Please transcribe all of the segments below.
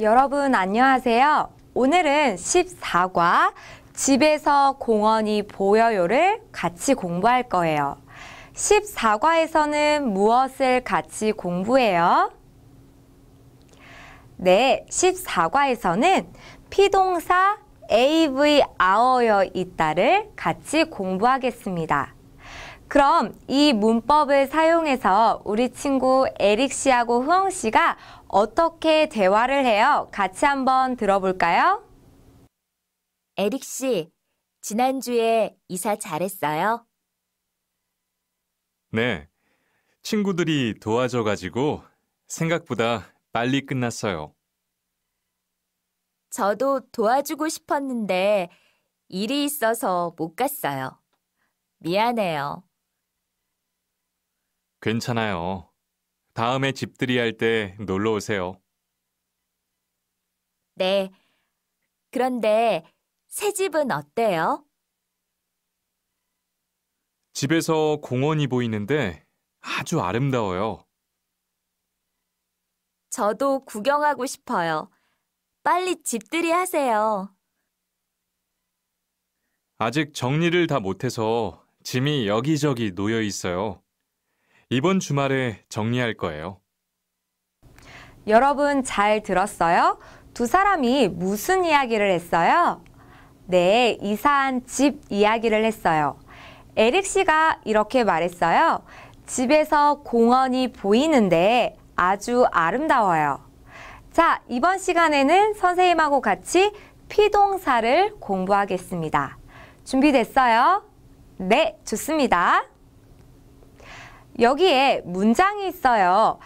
여러분 안녕하세요. 오늘은 14과 집에서 공원이 보여요를 같이 공부할 거예요. 14과에서는 무엇을 같이 공부해요? 네, 14과에서는 피동사 AV 아어여 있다를 같이 공부하겠습니다. 그럼 이 문법을 사용해서 우리 친구 에릭 씨하고 흥 씨가 어떻게 대화를 해요? 같이 한번 들어볼까요? 에릭 씨, 지난주에 이사 잘했어요? 네. 친구들이 도와줘가지고 생각보다 빨리 끝났어요. 저도 도와주고 싶었는데 일이 있어서 못 갔어요. 미안해요. 괜찮아요. 다음에 집들이 할 때 놀러 오세요. 네. 그런데 새 집은 어때요? 집에서 공원이 보이는데 아주 아름다워요. 저도 구경하고 싶어요. 빨리 집들이 하세요. 아직 정리를 다 못해서 짐이 여기저기 놓여 있어요. 이번 주말에 정리할 거예요. 여러분 잘 들었어요? 두 사람이 무슨 이야기를 했어요? 네, 이사한 집 이야기를 했어요. 에릭 씨가 이렇게 말했어요. 집에서 공원이 보이는데 아주 아름다워요. 자, 이번 시간에는 선생님하고 같이 피동사를 공부하겠습니다. 준비됐어요? 네, 좋습니다. 여기에 문장이 있어요.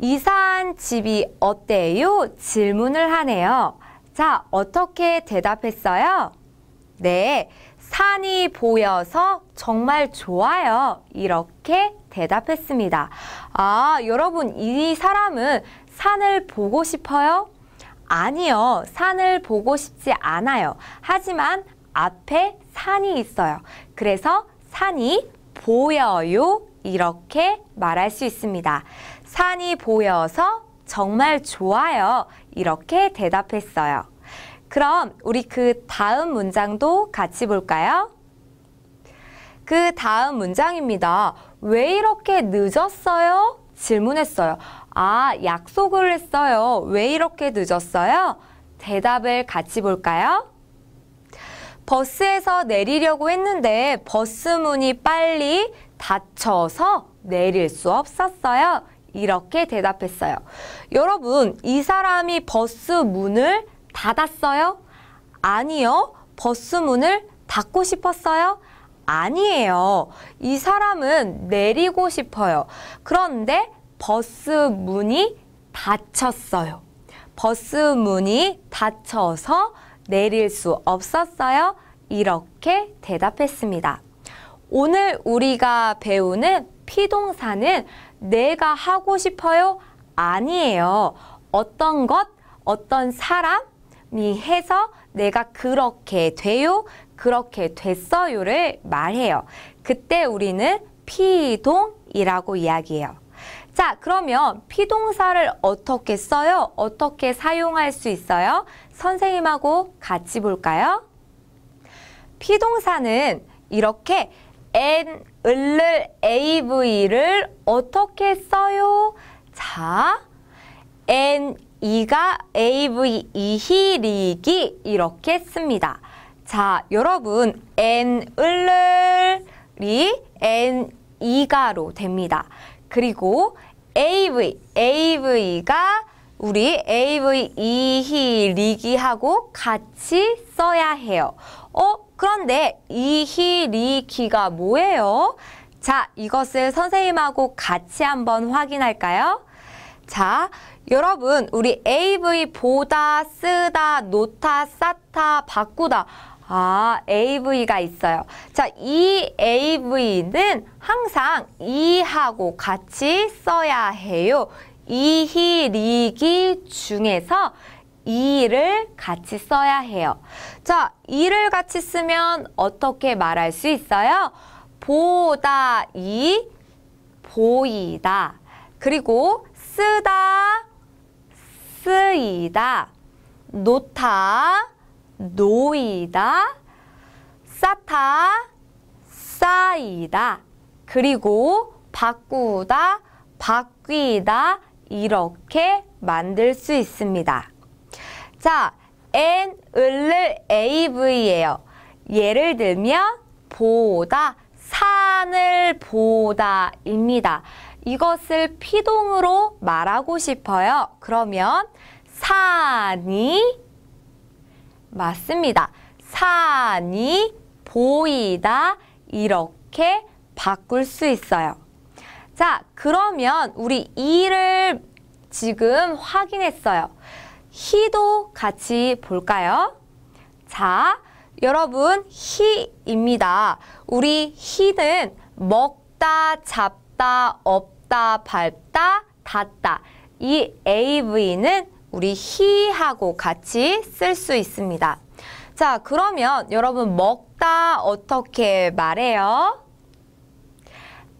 이사한 집이 어때요? 질문을 하네요. 자, 어떻게 대답했어요? 네, 산이 보여서 정말 좋아요. 이렇게 대답했습니다. 아, 여러분, 이 사람은 산을 보고 싶어요? 아니요, 산을 보고 싶지 않아요. 하지만 앞에 산이 있어요. 그래서 산이 보여요 이렇게 말할 수 있습니다. 산이 보여서 정말 좋아요. 이렇게 대답했어요. 그럼 우리 그 다음 문장도 같이 볼까요? 그 다음 문장입니다. 왜 이렇게 늦었어요? 질문했어요. 아, 약속을 했어요. 왜 이렇게 늦었어요? 대답을 같이 볼까요? 버스에서 내리려고 했는데 버스 문이 빨리 다쳐서 내릴 수 없었어요. 이렇게 대답했어요. 여러분, 이 사람이 버스 문을 닫았어요? 아니요. 버스 문을 닫고 싶었어요? 아니에요. 이 사람은 내리고 싶어요. 그런데 버스 문이 닫혔어요. 버스 문이 닫혀서 내릴 수 없었어요. 이렇게 대답했습니다. 오늘 우리가 배우는 피동사는 내가 하고 싶어요? 아니에요. 어떤 것, 어떤 사람이 해서 내가 그렇게 돼요, 그렇게 됐어요를 말해요. 그때 우리는 피동이라고 이야기해요. 자, 그러면 피동사를 어떻게 써요? 어떻게 사용할 수 있어요? 선생님하고 같이 볼까요? 피동사는 이렇게 n, 을를, av를 어떻게 써요? 자, n, 이가 av, 이히리기 이렇게 씁니다. 자, 여러분 n, 을를이 n, 이가로 됩니다. 그리고 av, av가 우리 av, 이히리기하고 같이 써야 해요. 어? 그런데 이 히리키가 뭐예요? 자, 이것을 선생님하고 같이 한번 확인할까요? 자, 여러분 우리 AV 보다, 쓰다, 놓다, 쌓다, 바꾸다 아, AV가 있어요. 자, 이 AV는 항상 이하고 같이 써야 해요. 이히리기 중에서 이를 같이 써야 해요. 자, 이를 같이 쓰면 어떻게 말할 수 있어요? 보다 이 보이다. 그리고 쓰다 쓰이다. 놓다 놓이다. 쌓다 쌓이다. 그리고 바꾸다 바뀌다 이렇게 만들 수 있습니다. 자, n, 을을 av예요. 예를 들면 보다, 산을 보다입니다. 이것을 피동으로 말하고 싶어요. 그러면 산이 맞습니다. 산이 보이다 이렇게 바꿀 수 있어요. 자, 그러면 우리 이를 지금 확인했어요. 히도 같이 볼까요? 자, 여러분 히입니다. 우리 히는 먹다, 잡다, 업다, 밟다, 닫다. 이 av는 우리 히하고 같이 쓸 수 있습니다. 자, 그러면 여러분 먹다 어떻게 말해요?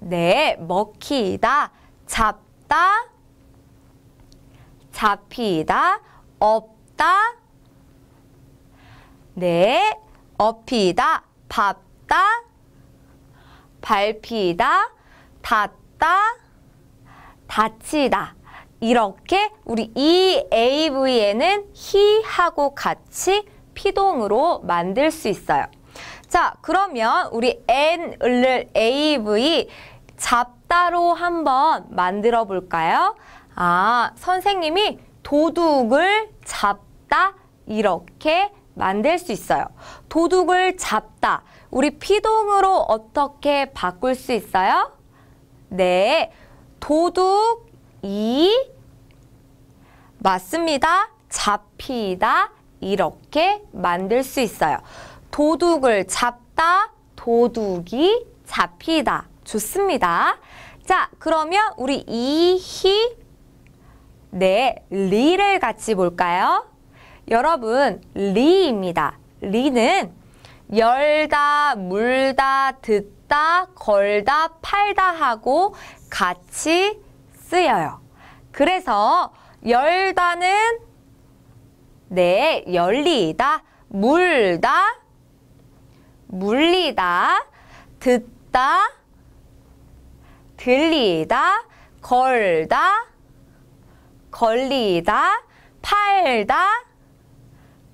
네, 먹히다, 잡다, 잡히다, 없다. 네, 업히다, 밟다, 밟히다, 닫다, 다치다. 이렇게 우리 이 AV에는 히하고 같이 피동으로 만들 수 있어요. 자, 그러면 우리 N을 AV 잡다로 한번 만들어 볼까요? 아, 선생님이 도둑을 잡다 이렇게 만들 수 있어요. 도둑을 잡다. 우리 피동으로 어떻게 바꿀 수 있어요? 네. 도둑이 맞습니다. 잡히다. 이렇게 만들 수 있어요. 도둑을 잡다. 도둑이 잡히다. 좋습니다. 자, 그러면 우리 이히 네, 리를 같이 볼까요? 여러분, 리입니다. 리는 열다, 물다, 듣다, 걸다, 팔다 하고 같이 쓰여요. 그래서 열다는 네, 열리다, 물다, 물리다, 듣다, 들리다, 걸다, 걸리다, 팔다,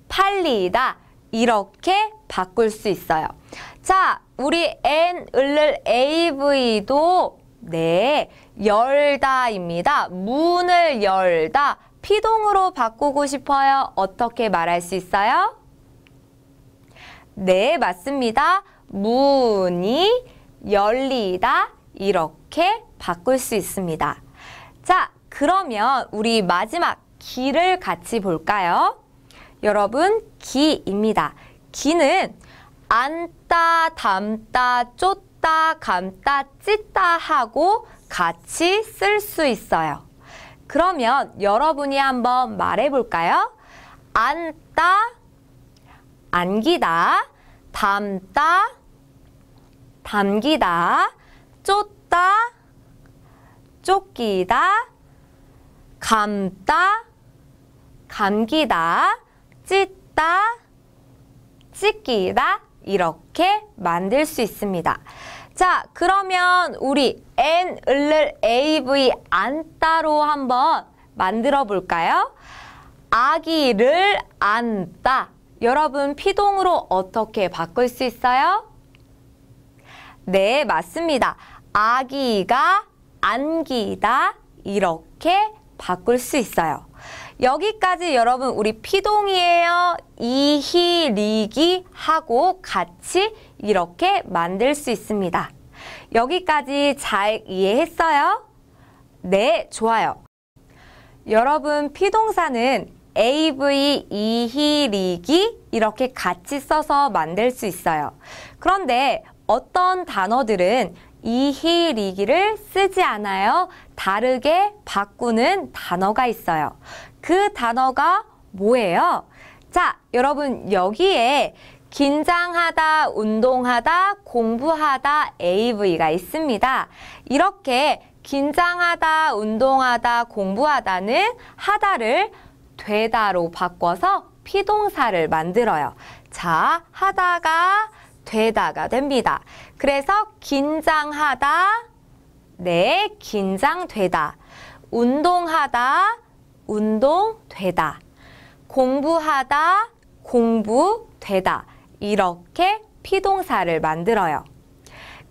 팔리다 이렇게 바꿀 수 있어요. 자, 우리 n, 을을, av도 네, 열다입니다. 문을 열다, 피동으로 바꾸고 싶어요. 어떻게 말할 수 있어요? 네, 맞습니다. 문이 열리다 이렇게 바꿀 수 있습니다. 자, 그러면 우리 마지막 기를 같이 볼까요? 여러분 기입니다. 기는 안다, 담다, 쫓다, 감다, 찢다 하고 같이 쓸 수 있어요. 그러면 여러분이 한번 말해볼까요? 안다, 안기다, 담다, 담기다, 쫓다, 쫓기다, 감다, 감기다, 찢다, 찢기다 이렇게 만들 수 있습니다. 자, 그러면 우리 n, 을 av, 안따로 한번 만들어 볼까요? 아기를 안다. 여러분, 피동으로 어떻게 바꿀 수 있어요? 네, 맞습니다. 아기가 안기다. 이렇게 바꿀 수 있어요. 여기까지 여러분 우리 피동이에요. 이히리기 하고 같이 이렇게 만들 수 있습니다. 여기까지 잘 이해했어요? 네, 좋아요. 여러분 피동사는 AV 이히리기 이렇게 같이 써서 만들 수 있어요. 그런데 어떤 단어들은 이히리기를 쓰지 않아요. 다르게 바꾸는 단어가 있어요. 그 단어가 뭐예요? 자, 여러분 여기에 긴장하다, 운동하다, 공부하다 AV가 있습니다. 이렇게 긴장하다, 운동하다, 공부하다는 하다를 되다로 바꿔서 피동사를 만들어요. 자, 하다가 되다가 됩니다. 그래서 긴장하다, 네, 긴장되다. 운동하다, 운동되다. 공부하다, 공부되다. 이렇게 피동사를 만들어요.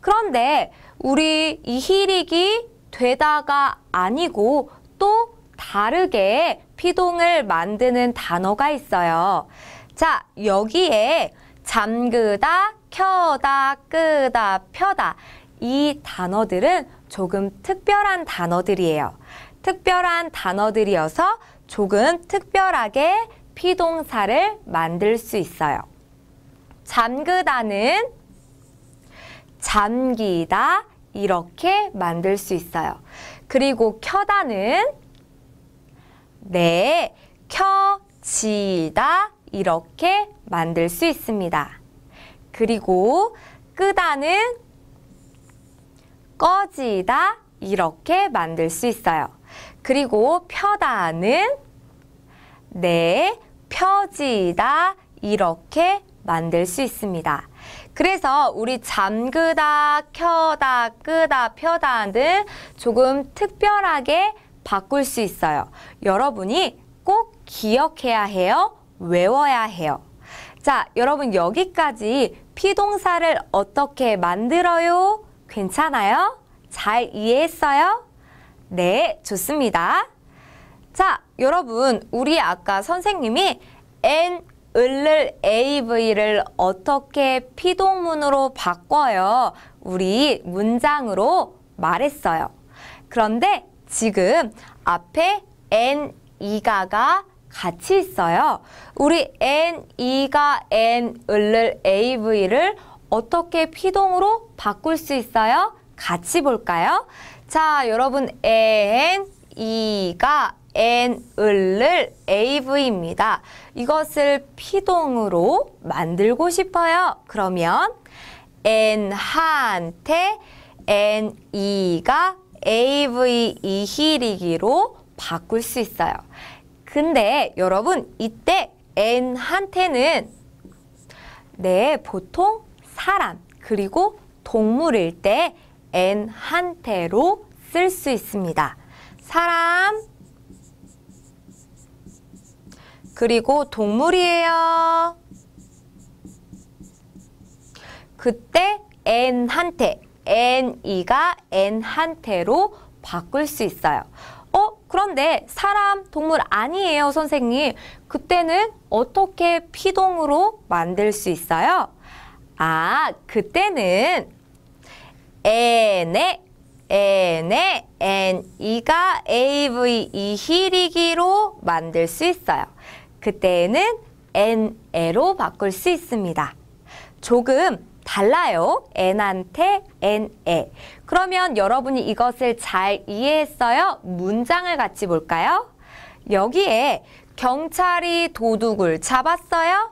그런데 우리 이히릭이 되다가 아니고 또 다르게 피동을 만드는 단어가 있어요. 자, 여기에 잠그다, 켜다, 끄다, 펴다 이 단어들은 조금 특별한 단어들이에요. 특별한 단어들이어서 조금 특별하게 피동사를 만들 수 있어요. 잠그다는 잠기다 이렇게 만들 수 있어요. 그리고 켜다는 네, 켜지다 이렇게 만들 수 있습니다. 그리고 끄다는 꺼지다 이렇게 만들 수 있어요. 그리고 펴다는 네, 펴지다 이렇게 만들 수 있습니다. 그래서 우리 잠그다, 켜다, 끄다, 펴다는 조금 특별하게 바꿀 수 있어요. 여러분이 꼭 기억해야 해요. 외워야 해요. 자, 여러분 여기까지 피동사를 어떻게 만들어요? 괜찮아요? 잘 이해했어요? 네, 좋습니다. 자, 여러분, 우리 아까 선생님이 n, 을를 av를 어떻게 피동문으로 바꿔요? 우리 문장으로 말했어요. 그런데 지금 앞에 n, 이가가 같이 있어요. 우리 NE가 N을 AV를 어떻게 피동으로 바꿀 수 있어요? 같이 볼까요? 자, 여러분 NE가 N을 AV입니다. 이것을 피동으로 만들고 싶어요. 그러면 N한테 NE가 AV e, 이히리기로 바꿀 수 있어요. 근데 여러분 이때 N한테는 네, 보통 사람 그리고 동물일 때 N한테로 쓸 수 있습니다. 사람 그리고 동물이에요. 그때 N한테 N이가 N한테로 바꿀 수 있어요. 어? 그런데 사람, 동물 아니에요, 선생님. 그때는 어떻게 피동으로 만들 수 있어요? 아, 그때는 에네, 에네, 엔이가 AVE 히리기로 만들 수 있어요. 그때는 N에로 바꿀 수 있습니다. 조금 달라요. n한테 n에. 그러면 여러분이 이것을 잘 이해했어요? 문장을 같이 볼까요? 여기에 경찰이 도둑을 잡았어요.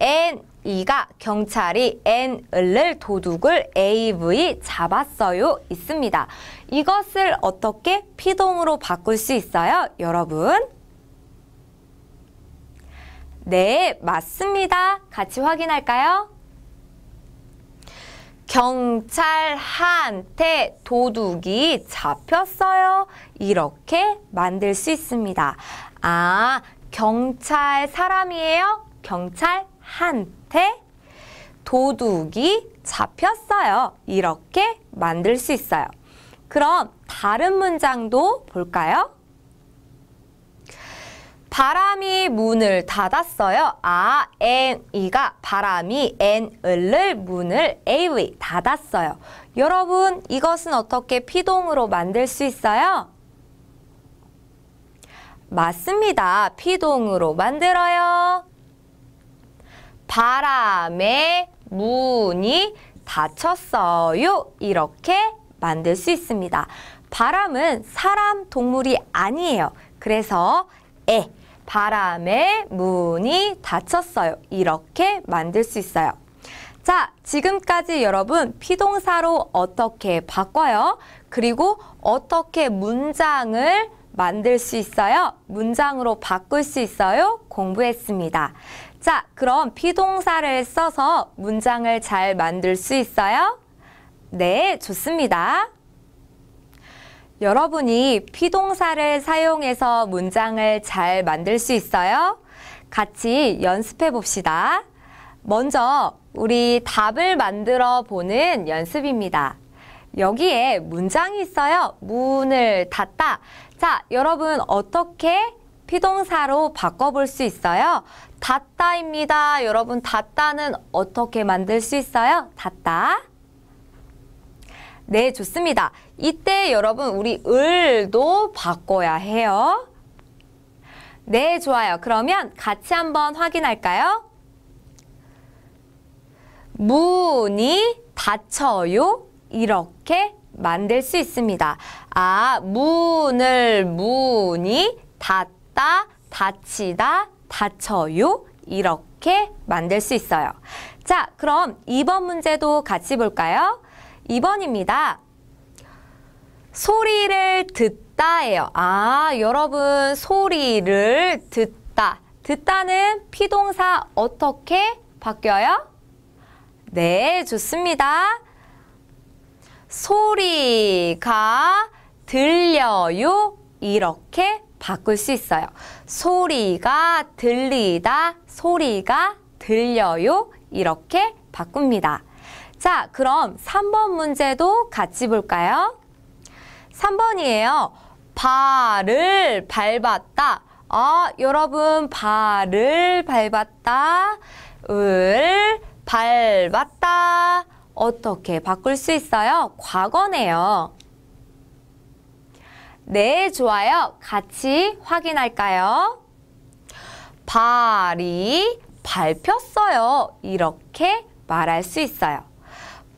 n 이가 경찰이 N을 도둑을 AV 잡았어요 있습니다. 이것을 어떻게 피동으로 바꿀 수 있어요? 여러분 네 맞습니다. 같이 확인할까요? 경찰한테 도둑이 잡혔어요. 이렇게 만들 수 있습니다. 아, 경찰 사람이에요? 경찰한테 도둑이 잡혔어요. 이렇게 만들 수 있어요. 그럼 다른 문장도 볼까요? 바람이 문을 닫았어요. 아, 엔, 이가 바람이 엔, 을을 문을 에이 닫았어요. 여러분 이것은 어떻게 피동으로 만들 수 있어요? 맞습니다. 피동으로 만들어요. 바람의 문이 닫혔어요. 이렇게 만들 수 있습니다. 바람은 사람, 동물이 아니에요. 그래서 에, 바람에 문이 닫혔어요. 이렇게 만들 수 있어요. 자, 지금까지 여러분 피동사로 어떻게 바꿔요? 그리고 어떻게 문장을 만들 수 있어요? 문장으로 바꿀 수 있어요? 공부했습니다. 자, 그럼 피동사를 써서 문장을 잘 만들 수 있어요? 네, 좋습니다. 여러분이 피동사를 사용해서 문장을 잘 만들 수 있어요? 같이 연습해 봅시다. 먼저 우리 답을 만들어 보는 연습입니다. 여기에 문장이 있어요. 문을 닫다. 자, 여러분 어떻게 피동사로 바꿔볼 수 있어요? 닫다입니다. 여러분 닫다는 어떻게 만들 수 있어요? 닫다. 네, 좋습니다. 이때 여러분 우리 을도 바꿔야 해요. 네, 좋아요. 그러면 같이 한번 확인할까요? 문이 닫혀요. 이렇게 만들 수 있습니다. 아, 문을 문이 닫다, 닫히다, 닫혀요. 이렇게 만들 수 있어요. 자, 그럼 이번 문제도 같이 볼까요? 2번입니다. 소리를 듣다예요. 아, 여러분 소리를 듣다. 듣다는 피동사 어떻게 바뀌어요? 네, 좋습니다. 소리가 들려요. 이렇게 바꿀 수 있어요. 소리가 들리다, 소리가 들려요. 이렇게 바꿉니다. 자, 그럼 3번 문제도 같이 볼까요? 3번이에요. 발을 밟았다. 아, 여러분 발을 밟았다. 을 밟았다. 어떻게 바꿀 수 있어요? 과거네요. 네, 좋아요. 같이 확인할까요? 발이 밟혔어요. 이렇게 말할 수 있어요.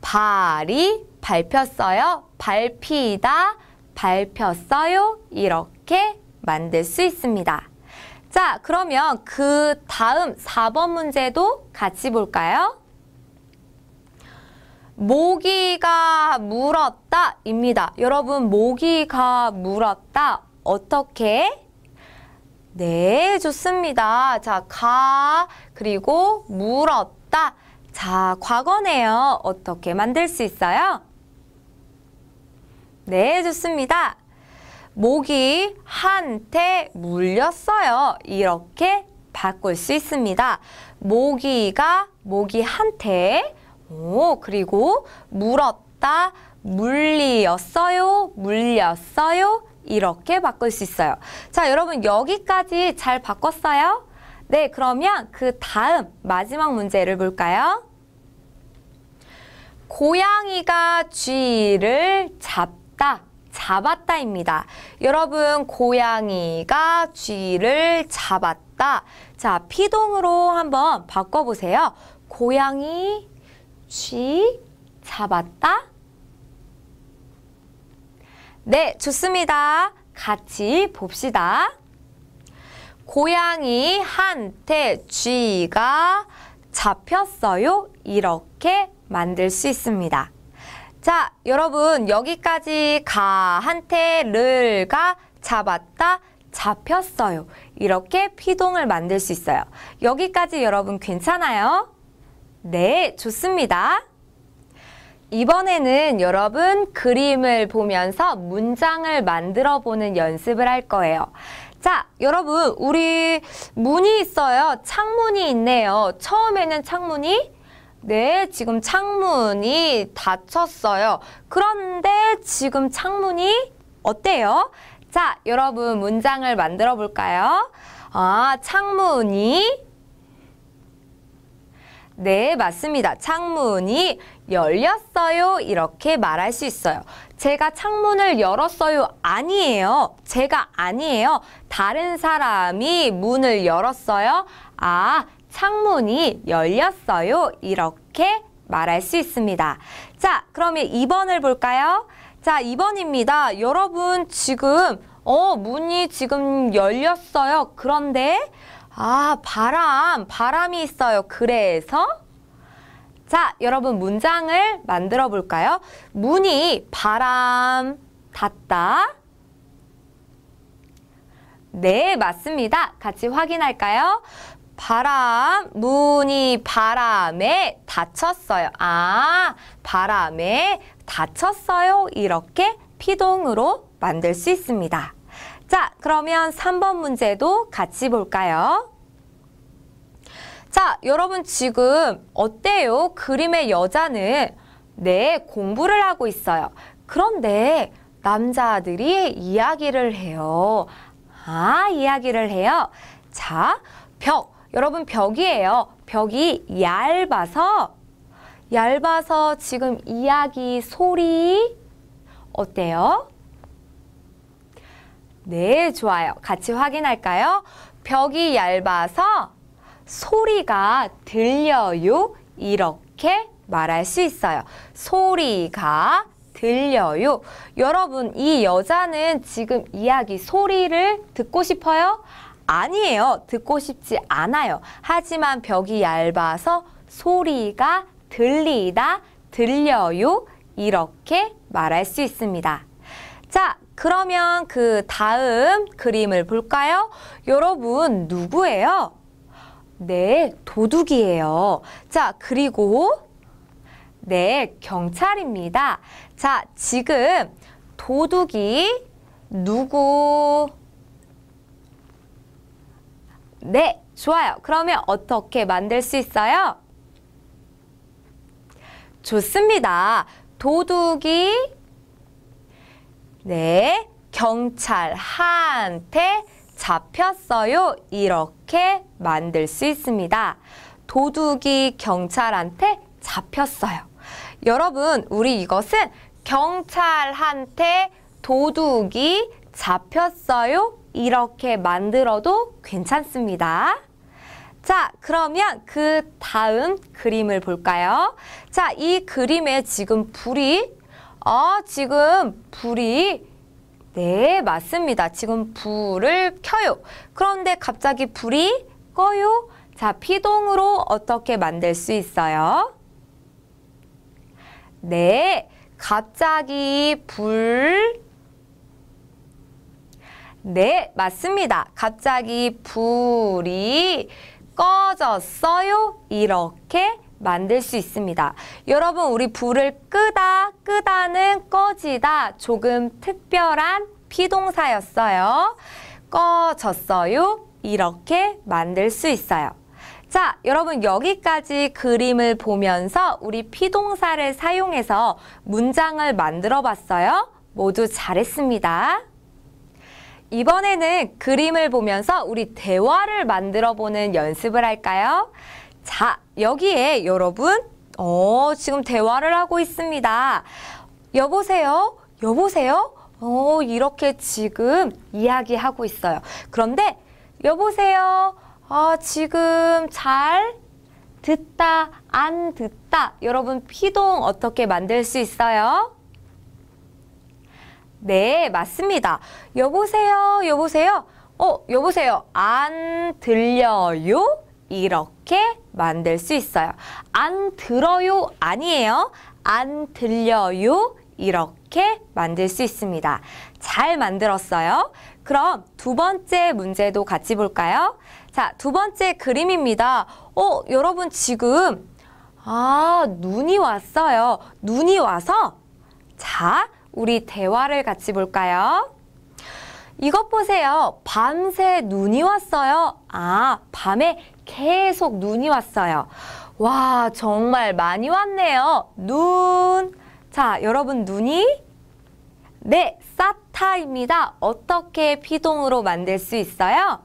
발이 밟혔어요. 밟히다, 밟혔어요. 이렇게 만들 수 있습니다. 자, 그러면 그 다음 4번 문제도 같이 볼까요? 모기가 물었다 입니다. 여러분 모기가 물었다 어떻게? 네 좋습니다. 자가 그리고 물었다 자, 과거네요. 어떻게 만들 수 있어요? 네, 좋습니다. 모기 한테 물렸어요. 이렇게 바꿀 수 있습니다. 모기가 모기 한테 오, 그리고 물었다, 물리었어요, 물렸어요. 이렇게 바꿀 수 있어요. 자, 여러분 여기까지 잘 바꿨어요? 네, 그러면 그 다음 마지막 문제를 볼까요? 고양이가 쥐를 잡다, 잡았다입니다. 여러분, 고양이가 쥐를 잡았다. 자, 피동으로 한번 바꿔보세요. 고양이, 쥐, 잡았다. 네, 좋습니다. 같이 봅시다. 고양이 한테 쥐가 잡혔어요. 이렇게 만들 수 있습니다. 자, 여러분 여기까지 가, 한테, 를가, 잡았다, 잡혔어요. 이렇게 피동을 만들 수 있어요. 여기까지 여러분 괜찮아요? 네, 좋습니다. 이번에는 여러분 그림을 보면서 문장을 만들어 보는 연습을 할 거예요. 자, 여러분, 우리 문이 있어요. 창문이 있네요. 처음에는 창문이 네, 지금 창문이 닫혔어요. 그런데 지금 창문이 어때요? 자, 여러분 문장을 만들어 볼까요? 아, 창문이 네, 맞습니다. 창문이 열렸어요. 이렇게 말할 수 있어요. 제가 창문을 열었어요. 아니에요. 제가 아니에요. 다른 사람이 문을 열었어요. 아, 창문이 열렸어요. 이렇게 말할 수 있습니다. 자, 그러면 2번을 볼까요? 자, 2번입니다. 여러분, 지금, 어, 문이 지금 열렸어요. 그런데, 아, 바람, 바람이 있어요. 그래서 자, 여러분 문장을 만들어 볼까요? 문이 바람 닿다. 네, 맞습니다. 같이 확인할까요? 바람, 문이 바람에 닫혔어요. 아, 바람에 닫혔어요. 이렇게 피동으로 만들 수 있습니다. 자, 그러면 3번 문제도 같이 볼까요? 자, 여러분 지금 어때요? 그림의 여자는 네, 공부를 하고 있어요. 그런데 남자들이 이야기를 해요. 아, 이야기를 해요. 자, 벽. 여러분 벽이에요. 벽이 얇아서 얇아서 지금 이야기 소리 어때요? 네, 좋아요. 같이 확인할까요? 벽이 얇아서 소리가 들려요. 이렇게 말할 수 있어요. 소리가 들려요. 여러분, 이 여자는 지금 이야기 소리를 듣고 싶어요? 아니에요. 듣고 싶지 않아요. 하지만 벽이 얇아서 소리가 들리다, 들려요. 이렇게 말할 수 있습니다. 자, 그러면 그 다음 그림을 볼까요? 여러분, 누구예요? 네, 도둑이에요. 자, 그리고 네, 경찰입니다. 자, 지금 도둑이 누구? 네, 좋아요. 그러면 어떻게 만들 수 있어요? 좋습니다. 도둑이 네, 경찰한테 잡혔어요. 이렇게 만들 수 있습니다. 도둑이 경찰한테 잡혔어요. 여러분, 우리 이것은 경찰한테 도둑이 잡혔어요. 이렇게 만들어도 괜찮습니다. 자, 그러면 그 다음 그림을 볼까요? 자, 이 그림에 지금 불이, 어, 지금 불이, 네, 맞습니다. 지금 불을 켜요. 그런데 갑자기 불이 꺼요? 자, 피동으로 어떻게 만들 수 있어요? 네, 갑자기 불 네, 맞습니다. 갑자기 불이 꺼졌어요. 이렇게 만들 수 있습니다. 여러분 우리 불을 끄다, 끄다는 꺼지다 조금 특별한 피동사였어요. 꺼졌어요. 이렇게 만들 수 있어요. 자, 여러분 여기까지 그림을 보면서 우리 피동사를 사용해서 문장을 만들어 봤어요. 모두 잘했습니다. 이번에는 그림을 보면서 우리 대화를 만들어 보는 연습을 할까요? 자, 여기에 여러분, 어, 지금 대화를 하고 있습니다. 여보세요? 여보세요? 어, 이렇게 지금 이야기하고 있어요. 그런데 여보세요. 아, 지금 잘 듣다, 안 듣다. 여러분, 피동 어떻게 만들 수 있어요? 네, 맞습니다. 여보세요, 여보세요. 어, 여보세요. 안 들려요? 이렇게 만들 수 있어요. 안 들어요 아니에요. 안 들려요 이렇게 만들 수 있습니다. 잘 만들었어요. 그럼 두 번째 문제도 같이 볼까요? 자, 두 번째 그림입니다. 어, 여러분 지금 아, 눈이 왔어요. 눈이 와서 자, 우리 대화를 같이 볼까요? 이것 보세요. 밤새 눈이 왔어요. 아, 밤에 계속 눈이 왔어요. 와, 정말 많이 왔네요. 눈. 자, 여러분 눈이 네, 사타입니다. 어떻게 피동으로 만들 수 있어요?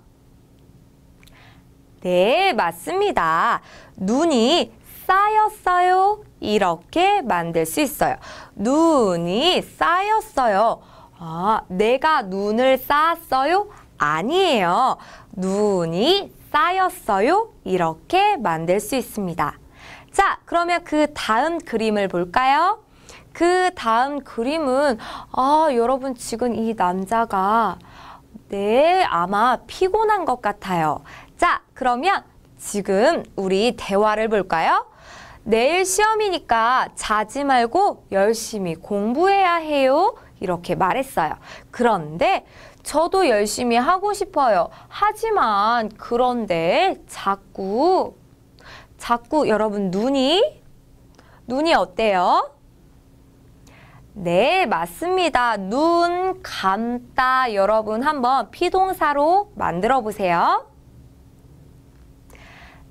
네, 맞습니다. 눈이 쌓였어요. 이렇게 만들 수 있어요. 눈이 쌓였어요. 아, 내가 눈을 쌓았어요? 아니에요. 눈이 쌓였어요. 이렇게 만들 수 있습니다. 자, 그러면 그 다음 그림을 볼까요? 그 다음 그림은 아 여러분 지금 이 남자가 네 아마 피곤한 것 같아요. 자 그러면 지금 우리 대화를 볼까요? 내일 시험이니까 자지 말고 열심히 공부해야 해요. 이렇게 말했어요. 그런데 저도 열심히 하고 싶어요. 하지만 그런데 자꾸 자꾸 여러분 눈이 눈이 어때요? 네, 맞습니다. 눈 감다 여러분 한번 피동사로 만들어 보세요.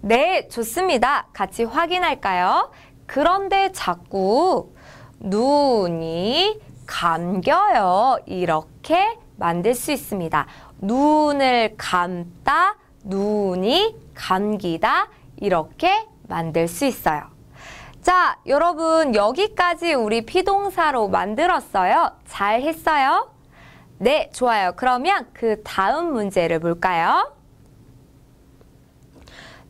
네, 좋습니다. 같이 확인할까요? 그런데 자꾸 눈이 감겨요. 이렇게 만들 수 있습니다. 눈을 감다, 눈이 감기다 이렇게 만들 수 있어요. 자, 여러분 여기까지 우리 피동사로 만들었어요. 잘 했어요? 네, 좋아요. 그러면 그 다음 문제를 볼까요?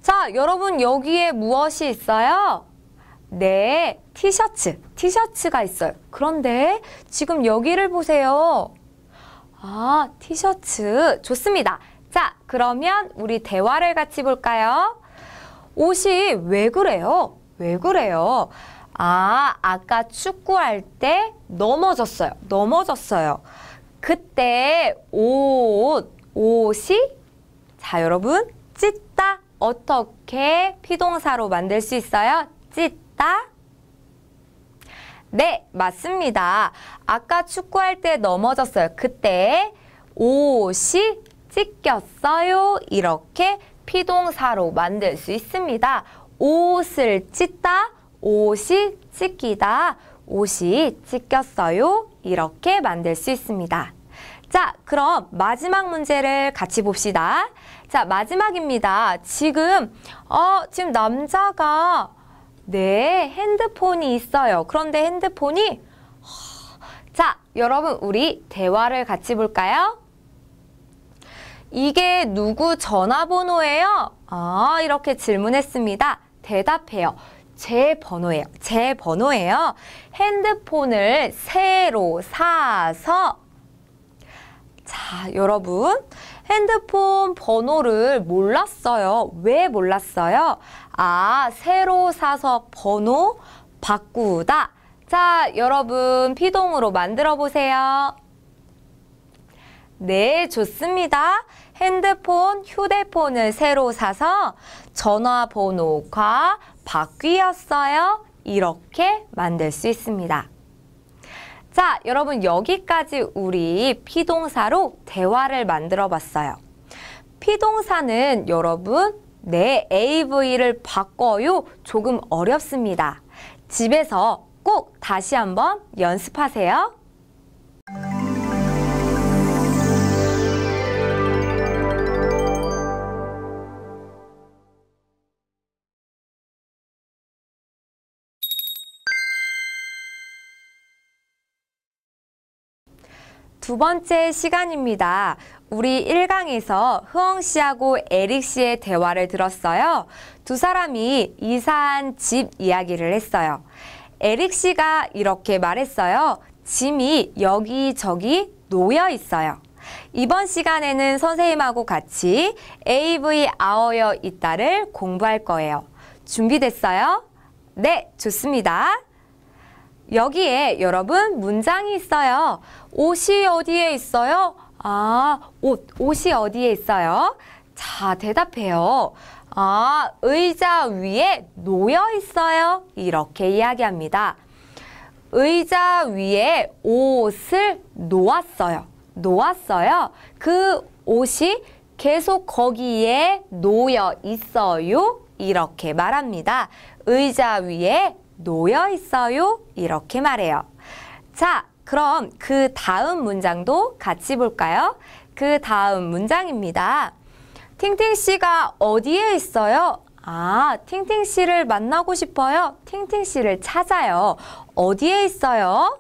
자, 여러분 여기에 무엇이 있어요? 네, 티셔츠, 티셔츠가 있어요. 그런데 지금 여기를 보세요. 아, 티셔츠. 좋습니다. 자, 그러면 우리 대화를 같이 볼까요? 옷이 왜 그래요? 왜 그래요? 아, 아까 축구할 때 넘어졌어요. 넘어졌어요. 그때 옷, 옷이 자, 여러분, 찢다. 어떻게 피동사로 만들 수 있어요? 찢다. 네, 맞습니다. 아까 축구할 때 넘어졌어요. 그때 옷이 찢겼어요. 이렇게 피동사로 만들 수 있습니다. 옷을 찢다, 옷이 찢기다, 옷이 찢겼어요. 이렇게 만들 수 있습니다. 자, 그럼 마지막 문제를 같이 봅시다. 자, 마지막입니다. 지금, 어, 지금 남자가 네, 핸드폰이 있어요. 그런데 핸드폰이 자, 여러분 우리 대화를 같이 볼까요? 이게 누구 전화번호예요? 아, 이렇게 질문했습니다. 대답해요. 제 번호예요. 제 번호예요. 핸드폰을 새로 사서 자, 여러분. 핸드폰 번호를 몰랐어요. 왜 몰랐어요? 아, 새로 사서 번호 바꾸다. 자, 여러분 피동으로 만들어 보세요. 네, 좋습니다. 핸드폰, 휴대폰을 새로 사서 전화번호가 바뀌었어요. 이렇게 만들 수 있습니다. 자, 여러분 여기까지 우리 피동사로 대화를 만들어 봤어요. 피동사는 여러분 내 AV를 바꿔요. 조금 어렵습니다. 집에서 꼭 다시 한번 연습하세요. 두 번째 시간입니다. 우리 1강에서 흐엉 씨하고 에릭 씨의 대화를 들었어요. 두 사람이 이사한 집 이야기를 했어요. 에릭 씨가 이렇게 말했어요. 짐이 여기저기 놓여 있어요. 이번 시간에는 선생님하고 같이 AV 아워여 있다를 공부할 거예요. 준비됐어요? 네, 좋습니다. 여기에 여러분 문장이 있어요. 옷이 어디에 있어요? 아, 옷, 옷이 어디에 있어요? 자, 대답해요. 아, 의자 위에 놓여 있어요. 이렇게 이야기합니다. 의자 위에 옷을 놓았어요. 놓았어요. 그 옷이 계속 거기에 놓여 있어요. 이렇게 말합니다. 의자 위에 놓여 있어요. 이렇게 말해요. 자, 그럼 그 다음 문장도 같이 볼까요? 그 다음 문장입니다. 팅팅 씨가 어디에 있어요? 아, 팅팅 씨를 만나고 싶어요. 팅팅 씨를 찾아요. 어디에 있어요?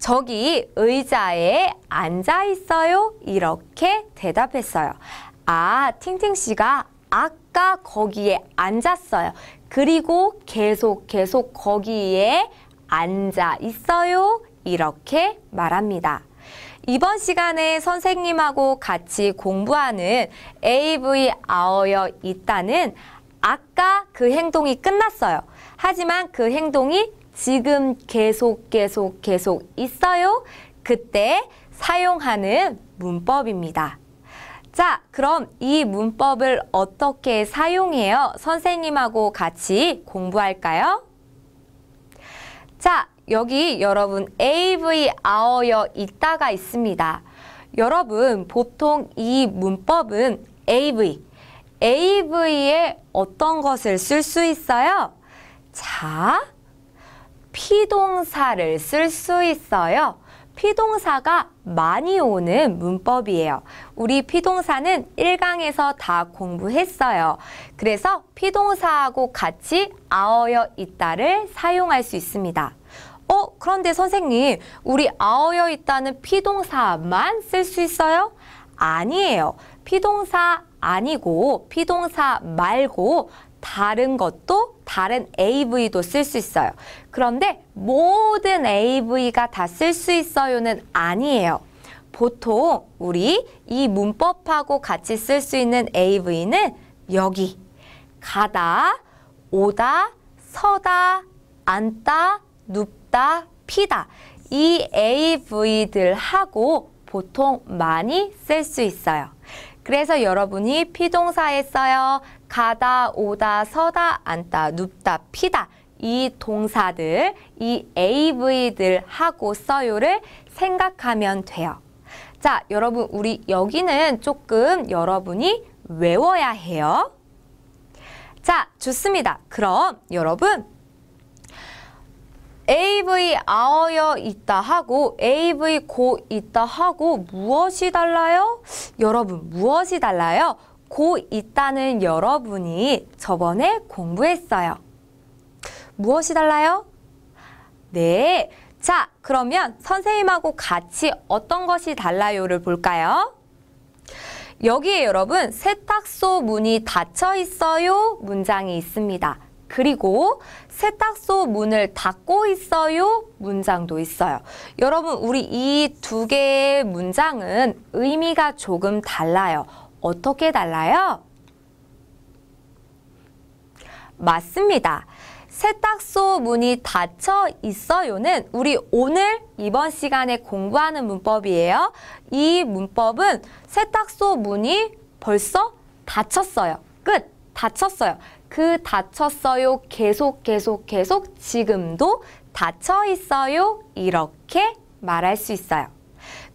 저기 의자에 앉아 있어요. 이렇게 대답했어요. 아, 팅팅 씨가 아까 거기에 앉았어요. 그리고 계속 계속 거기에 앉아 있어요. 이렇게 말합니다. 이번 시간에 선생님하고 같이 공부하는 AV 아어여 있다는 아까 그 행동이 끝났어요. 하지만 그 행동이 지금 계속 계속 계속 있어요. 그때 사용하는 문법입니다. 자, 그럼 이 문법을 어떻게 사용해요? 선생님하고 같이 공부할까요? 자, 여기 여러분 AV 아어여 있다가 있습니다. 여러분 보통 이 문법은 AV, AV에 어떤 것을 쓸 수 있어요? 자, 피동사를 쓸 수 있어요. 피동사가 많이 오는 문법이에요. 우리 피동사는 1강에서 다 공부했어요. 그래서 피동사하고 같이 아어여 있다를 사용할 수 있습니다. 어, 그런데 선생님, 우리 아어여 있다는 피동사만 쓸 수 있어요? 아니에요. 피동사 아니고 피동사 말고 다른 것도 다른 AV도 쓸 수 있어요. 그런데 모든 AV가 다 쓸 수 있어요는 아니에요. 보통 우리 이 문법하고 같이 쓸 수 있는 AV는 여기 가다, 오다, 서다, 앉다, 눕다 걷다, 피다 이 AV들하고 보통 많이 쓸 수 있어요. 그래서 여러분이 피동사에 써요. 가다, 오다, 서다, 앉다, 눕다, 피다 이 동사들, 이 AV들하고 써요를 생각하면 돼요. 자, 여러분 우리 여기는 조금 여러분이 외워야 해요. 자, 좋습니다. 그럼 여러분 AV 아어여 있다 하고 AV 고 있다 하고 무엇이 달라요? 여러분 무엇이 달라요? 고 있다는 여러분이 저번에 공부했어요. 무엇이 달라요? 네. 자, 그러면 선생님하고 같이 어떤 것이 달라요를 볼까요? 여기에 여러분 세탁소 문이 닫혀 있어요 문장이 있습니다. 그리고 세탁소 문을 닫고 있어요 문장도 있어요. 여러분 우리 이 두 개의 문장은 의미가 조금 달라요. 어떻게 달라요? 맞습니다. 세탁소 문이 닫혀 있어요는 우리 오늘 이번 시간에 공부하는 문법이에요. 이 문법은 세탁소 문이 벌써 닫혔어요. 끝! 닫혔어요. 그 다쳤어요. 계속 계속 계속 지금도 다쳐 있어요. 이렇게 말할 수 있어요.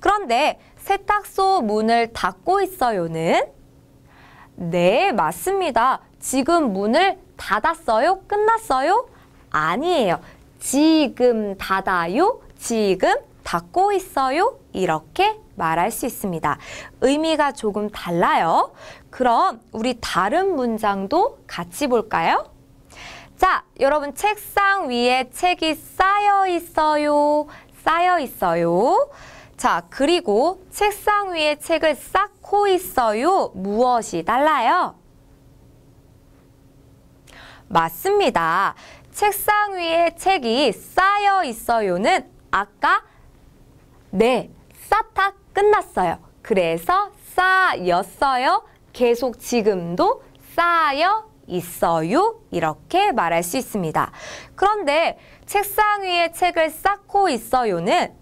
그런데 세탁소 문을 닫고 있어요는 네, 맞습니다. 지금 문을 닫았어요? 끝났어요? 아니에요. 지금 닫아요? 지금 닫고 있어요? 이렇게 말할 수 있습니다. 의미가 조금 달라요. 그럼 우리 다른 문장도 같이 볼까요? 자, 여러분 책상 위에 책이 쌓여 있어요. 쌓여 있어요. 자, 그리고 책상 위에 책을 쌓고 있어요. 무엇이 달라요? 맞습니다. 책상 위에 책이 쌓여 있어요는 아까 네, 쌓다 끝났어요. 그래서 쌓였어요. 계속 지금도 쌓여 있어요. 이렇게 말할 수 있습니다. 그런데 책상 위에 책을 쌓고 있어요는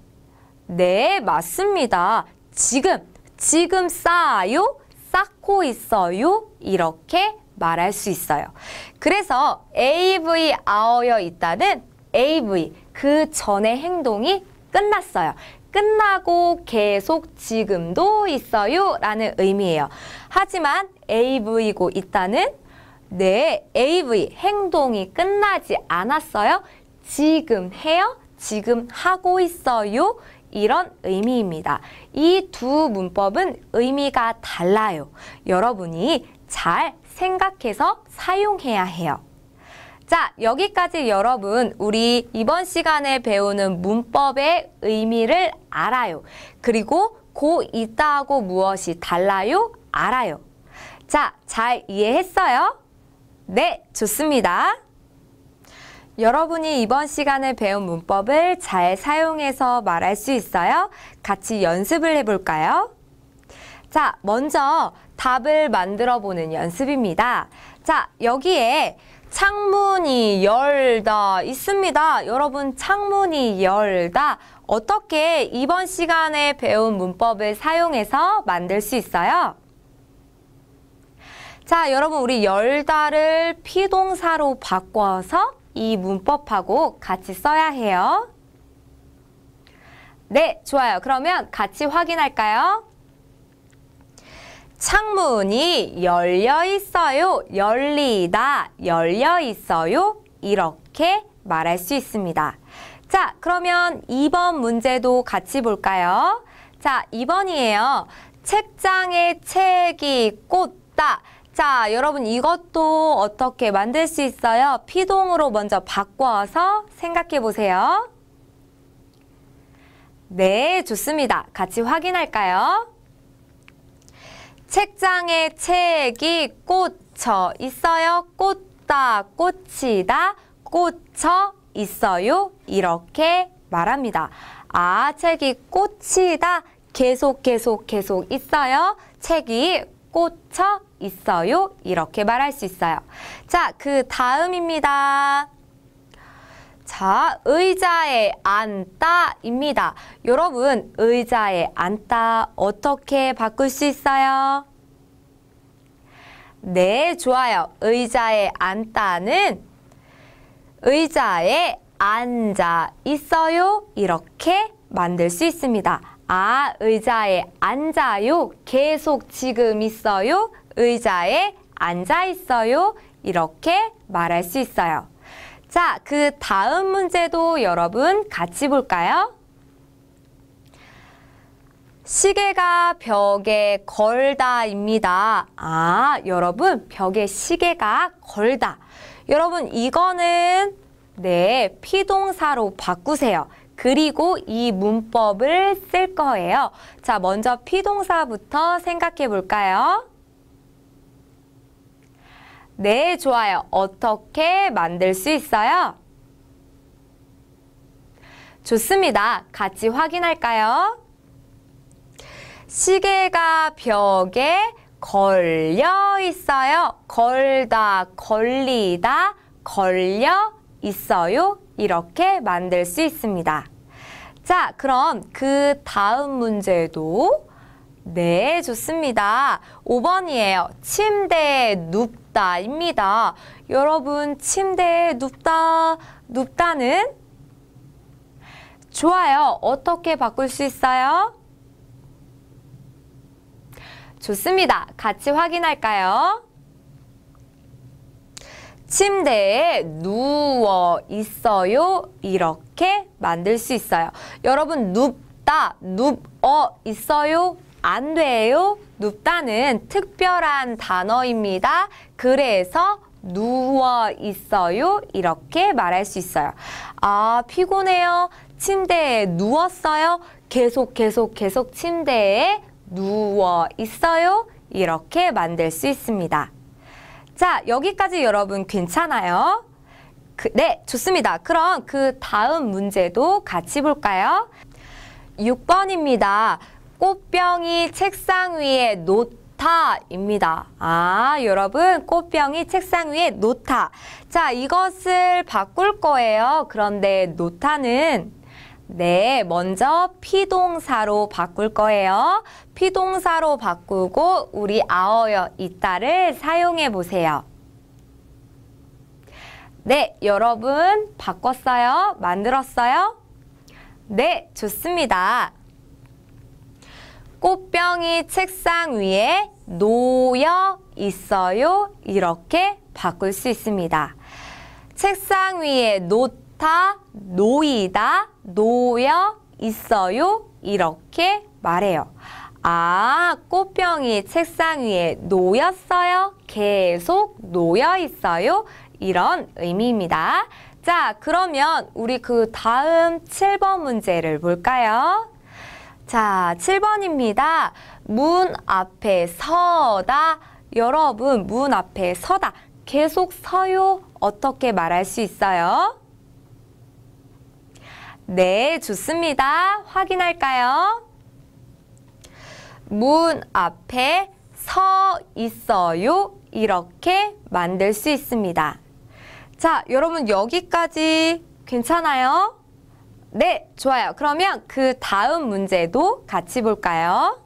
네, 맞습니다. 지금, 지금 쌓아요. 쌓고 있어요. 이렇게 말할 수 있어요. 그래서 AV 아어여 있다는 AV, 그 전의 행동이 끝났어요. 끝나고 계속 지금도 있어요 라는 의미예요. 하지만 AV고 있다는 네, AV 행동이 끝나지 않았어요. 지금 해요. 지금 하고 있어요. 이런 의미입니다. 이 두 문법은 의미가 달라요. 여러분이 잘 생각해서 사용해야 해요. 자, 여기까지 여러분 우리 이번 시간에 배우는 문법의 의미를 알아요. 그리고 고 있다하고 무엇이 달라요? 알아요. 자, 잘 이해했어요? 네, 좋습니다. 여러분이 이번 시간에 배운 문법을 잘 사용해서 말할 수 있어요? 같이 연습을 해볼까요? 자, 먼저 답을 만들어 보는 연습입니다. 자, 여기에 창문이 열다 있습니다. 여러분 창문이 열다 어떻게 이번 시간에 배운 문법을 사용해서 만들 수 있어요? 자, 여러분 우리 열다를 피동사로 바꿔서 이 문법하고 같이 써야 해요. 네, 좋아요. 그러면 같이 확인할까요? 창문이 열려 있어요. 열리다, 열려 있어요. 이렇게 말할 수 있습니다. 자, 그러면 2번 문제도 같이 볼까요? 자, 2번이에요. 책장에 책이 꽂다. 자, 여러분 이것도 어떻게 만들 수 있어요? 피동으로 먼저 바꿔서 생각해 보세요. 네, 좋습니다. 같이 확인할까요? 책장에 책이 꽂혀 있어요. 꽂다, 꽂히다, 꽂혀 있어요. 이렇게 말합니다. 아, 책이 꽂히다. 계속 계속 계속 있어요. 책이 꽂혀 있어요. 이렇게 말할 수 있어요. 자, 그 다음입니다. 자, 의자에 앉다입니다. 여러분, 의자에 앉다 어떻게 바꿀 수 있어요? 네, 좋아요. 의자에 앉다는 의자에 앉아 있어요. 이렇게 만들 수 있습니다. 아, 의자에 앉아요. 계속 지금 있어요. 의자에 앉아 있어요. 이렇게 말할 수 있어요. 자, 그 다음 문제도 여러분 같이 볼까요? 시계가 벽에 걸다입니다. 아, 여러분, 벽에 시계가 걸다. 여러분, 이거는 네, 피동사로 바꾸세요. 그리고 이 문법을 쓸 거예요. 자, 먼저 피동사부터 생각해 볼까요? 네, 좋아요. 어떻게 만들 수 있어요? 좋습니다. 같이 확인할까요? 시계가 벽에 걸려 있어요. 걸다, 걸리다, 걸려 있어요. 이렇게 만들 수 있습니다. 자, 그럼 그 다음 문제도 네, 좋습니다. 5번이에요. 침대에 눕 눕다입니다. 여러분 침대에 눕다, 눕다는 좋아요. 어떻게 바꿀 수 있어요? 좋습니다. 같이 확인할까요? 침대에 누워 있어요. 이렇게 만들 수 있어요. 여러분 눕다, 눕어 있어요. 안 돼요. 눕다는 특별한 단어입니다. 그래서 누워 있어요. 이렇게 말할 수 있어요. 아, 피곤해요. 침대에 누웠어요. 계속 계속 계속 침대에 누워 있어요. 이렇게 만들 수 있습니다. 자, 여기까지 여러분 괜찮아요? 그, 네, 좋습니다. 그럼 그 다음 문제도 같이 볼까요? 6번입니다. 꽃병이 책상 위에 놓다입니다. 아, 여러분, 꽃병이 책상 위에 놓다. 자, 이것을 바꿀 거예요. 그런데 놓다는 네, 먼저 피동사로 바꿀 거예요. 피동사로 바꾸고 우리 아어여 있다를 사용해 보세요. 네, 여러분 바꿨어요? 만들었어요? 네, 좋습니다. 꽃병이 책상 위에 놓여 있어요. 이렇게 바꿀 수 있습니다. 책상 위에 놓다, 놓이다, 놓여 있어요. 이렇게 말해요. 아, 꽃병이 책상 위에 놓였어요. 계속 놓여 있어요. 이런 의미입니다. 자, 그러면 우리 그 다음 7번 문제를 볼까요? 자, 7번입니다. 문 앞에 서다. 여러분, 문 앞에 서다. 계속 서요. 어떻게 말할 수 있어요? 네, 좋습니다. 확인할까요? 문 앞에 서 있어요. 이렇게 만들 수 있습니다. 자, 여러분 여기까지 괜찮아요? 네, 좋아요. 그러면 그 다음 문제도 같이 볼까요?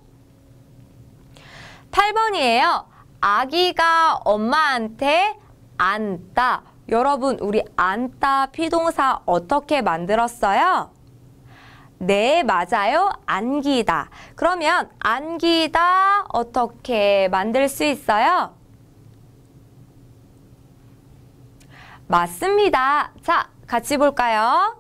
8번이에요. 아기가 엄마한테 안다. 여러분, 우리 안다 피동사 어떻게 만들었어요? 네, 맞아요. 안기다. 그러면 안기다 어떻게 만들 수 있어요? 맞습니다. 자, 같이 볼까요?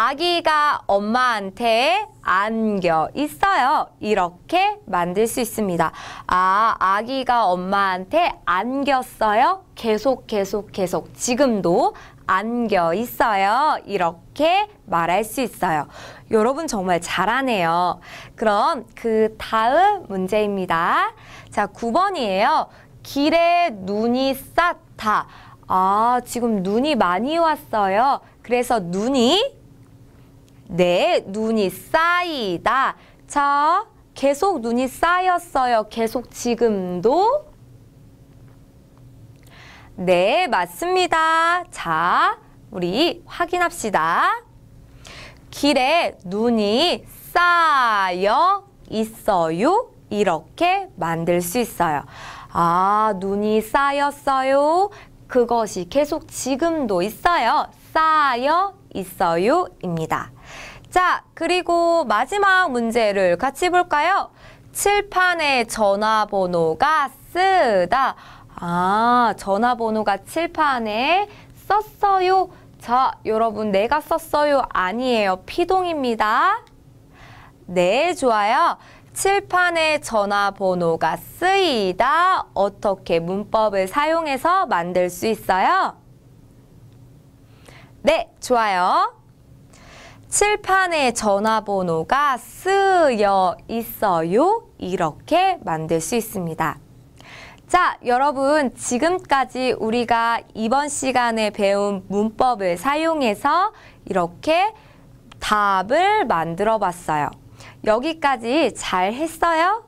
아기가 엄마한테 안겨 있어요. 이렇게 만들 수 있습니다. 아, 아기가 엄마한테 안겼어요. 계속 계속 계속 지금도 안겨 있어요. 이렇게 말할 수 있어요. 여러분 정말 잘하네요. 그럼 그 다음 문제입니다. 자, 9번이에요. 길에 눈이 쌓다. 아, 지금 눈이 많이 왔어요. 그래서 눈이 내 눈이 쌓이다. 자, 계속 눈이 쌓였어요. 계속 지금도. 네, 맞습니다. 자, 우리 확인합시다. 길에 눈이 쌓여 있어요. 이렇게 만들 수 있어요. 아, 눈이 쌓였어요. 그것이 계속 지금도 있어요. 쌓여 있어요. 입니다. 자, 그리고 마지막 문제를 같이 볼까요? 칠판에 전화번호가 쓰다. 아, 전화번호가 칠판에 썼어요. 자, 여러분, 내가 썼어요. 아니에요. 피동입니다. 네, 좋아요. 칠판에 전화번호가 쓰이다. 어떻게 문법을 사용해서 만들 수 있어요? 네, 좋아요. 칠판에 전화번호가 쓰여 있어요. 이렇게 만들 수 있습니다. 자, 여러분 지금까지 우리가 이번 시간에 배운 문법을 사용해서 이렇게 답을 만들어 봤어요. 여기까지 잘 했어요?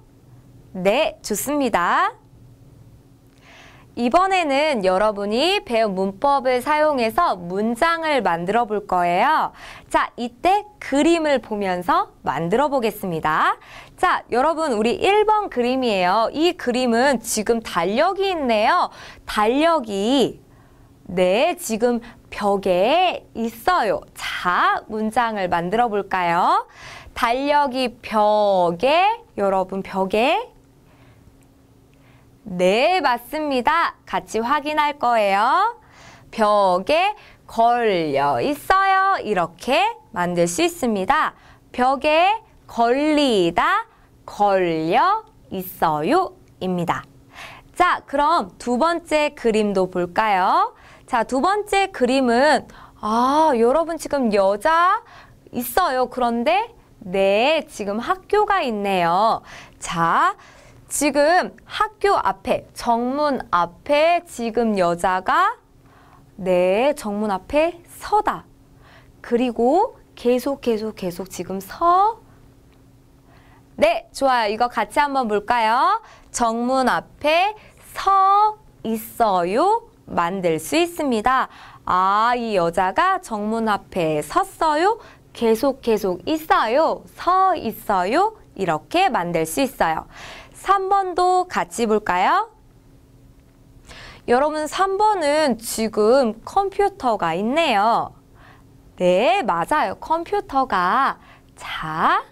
네, 좋습니다. 이번에는 여러분이 배운 문법을 사용해서 문장을 만들어 볼 거예요. 자, 이때 그림을 보면서 만들어 보겠습니다. 자, 여러분 우리 1번 그림이에요. 이 그림은 지금 달력이 있네요. 달력이 네, 지금 벽에 있어요. 자, 문장을 만들어 볼까요? 달력이 벽에, 여러분 벽에 네, 맞습니다. 같이 확인할 거예요. 벽에 걸려 있어요. 이렇게 만들 수 있습니다. 벽에 걸리다, 걸려 있어요. 입니다. 자, 그럼 두 번째 그림도 볼까요? 자, 두 번째 그림은 아, 여러분 지금 여자 있어요. 그런데 네, 지금 학교가 있네요. 자, 지금 학교 앞에, 정문 앞에 지금 여자가 네, 정문 앞에 서다. 그리고 계속 계속 계속 지금 서 네, 좋아요. 이거 같이 한번 볼까요? 정문 앞에 서 있어요. 만들 수 있습니다. 아, 이 여자가 정문 앞에 섰어요. 계속 계속 있어요. 서 있어요. 이렇게 만들 수 있어요. 3번도 같이 볼까요? 여러분 3번은 지금 컴퓨터가 있네요. 네, 맞아요. 컴퓨터가. 자,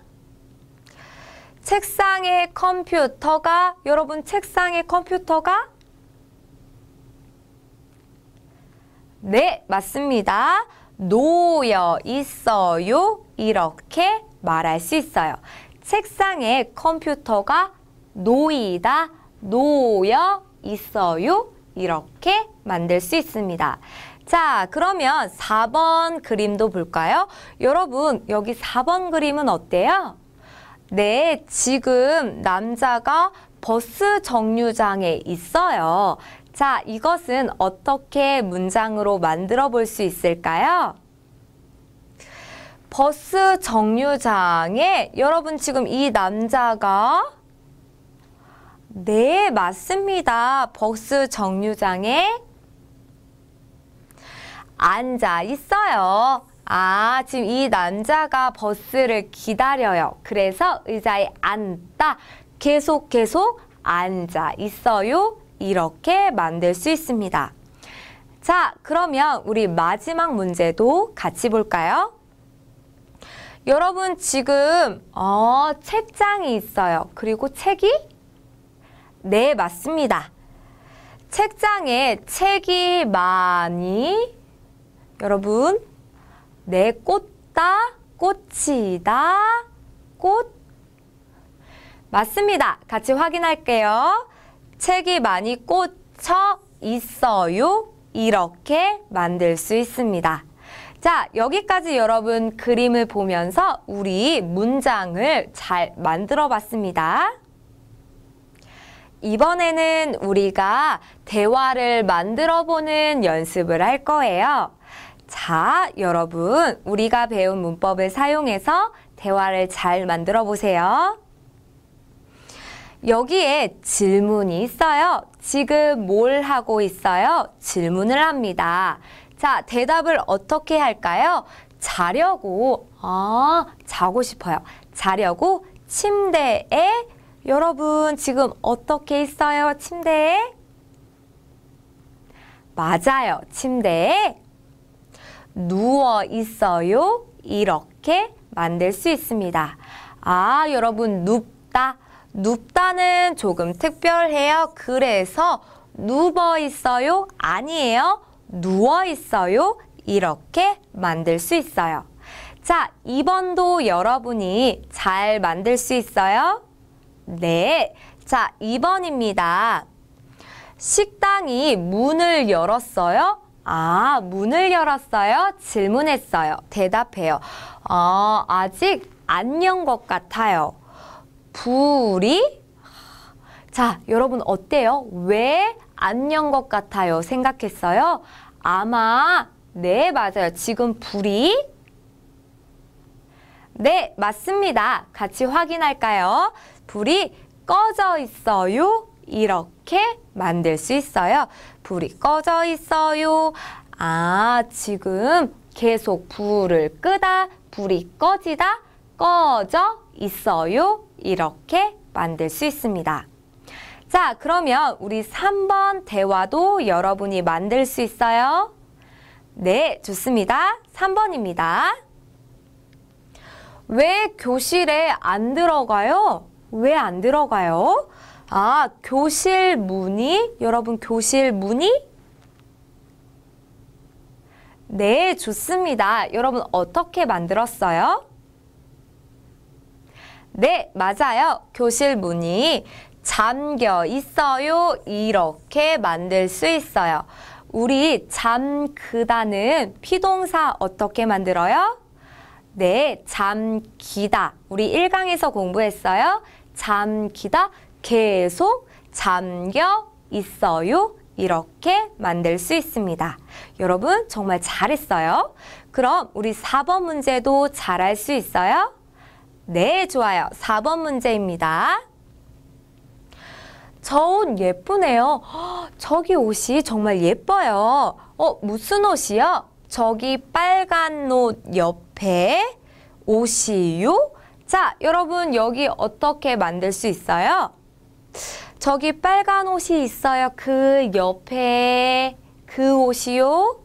책상에 컴퓨터가, 여러분 책상에 컴퓨터가? 네, 맞습니다. 놓여 있어요. 이렇게 말할 수 있어요. 책상에 컴퓨터가 놓이다놓여 있어요. 이렇게 만들 수 있습니다. 자, 그러면 4번 그림도 볼까요? 여러분, 여기 4번 그림은 어때요? 네, 지금 남자가 버스 정류장에 있어요. 자, 이것은 어떻게 문장으로 만들어 볼 수 있을까요? 버스 정류장에 여러분 지금 이 남자가 네, 맞습니다. 버스 정류장에 앉아 있어요. 아, 지금 이 남자가 버스를 기다려요. 그래서 의자에 앉다. 계속 계속 앉아 있어요. 이렇게 만들 수 있습니다. 자, 그러면 우리 마지막 문제도 같이 볼까요? 여러분 지금 어, 책장이 있어요. 그리고 책이 네, 맞습니다. 책장에 책이 많이 여러분 내 네, 꽃다 꽃이다 꽃 맞습니다. 같이 확인할게요. 책이 많이 꽂혀 있어요. 이렇게 만들 수 있습니다. 자, 여기까지 여러분 그림을 보면서 우리 문장을 잘 만들어 봤습니다. 이번에는 우리가 대화를 만들어 보는 연습을 할 거예요. 자, 여러분, 우리가 배운 문법을 사용해서 대화를 잘 만들어 보세요. 여기에 질문이 있어요. 지금 뭘 하고 있어요? 질문을 합니다. 자, 대답을 어떻게 할까요? 자려고, 아, 자고 싶어요. 자려고 침대에 여러분 지금 어떻게 있어요? 침대에? 맞아요. 침대에 누워 있어요. 이렇게 만들 수 있습니다. 아, 여러분 눕다. 눕다는 조금 특별해요. 그래서 누워 있어요? 아니에요. 누워 있어요. 이렇게 만들 수 있어요. 자, 2번도 여러분이 잘 만들 수 있어요. 네. 자, 2번입니다. 식당이 문을 열었어요? 아, 문을 열었어요? 질문했어요. 대답해요. 어, 아직 안 연 것 같아요. 불이? 자, 여러분 어때요? 왜 안 연 것 같아요? 생각했어요? 아마, 네, 맞아요. 지금 불이? 네, 맞습니다. 같이 확인할까요? 불이 꺼져 있어요. 이렇게 만들 수 있어요. 불이 꺼져 있어요. 아, 지금 계속 불을 끄다, 불이 꺼지다, 꺼져 있어요. 이렇게 만들 수 있습니다. 자, 그러면 우리 3번 대화도 여러분이 만들 수 있어요. 네, 좋습니다. 3번입니다. 왜 교실에 안 들어가요? 왜안 들어가요? 아, 교실 문이, 여러분 교실 문이? 네, 좋습니다. 여러분 어떻게 만들었어요? 네, 맞아요. 교실 문이 잠겨 있어요. 이렇게 만들 수 있어요. 우리 잠그다는 피동사 어떻게 만들어요? 네, 잠기다. 우리 1강에서 공부했어요. 잠기다, 계속 잠겨 있어요. 이렇게 만들 수 있습니다. 여러분 정말 잘했어요. 그럼 우리 4번 문제도 잘할 수 있어요? 네, 좋아요. 4번 문제입니다. 저 옷 예쁘네요. 허, 저기 옷이 정말 예뻐요. 어, 무슨 옷이요? 저기 빨간 옷 옆에 옷이요? 자, 여러분 여기 어떻게 만들 수 있어요? 저기 빨간 옷이 있어요. 그 옆에 그 옷이요?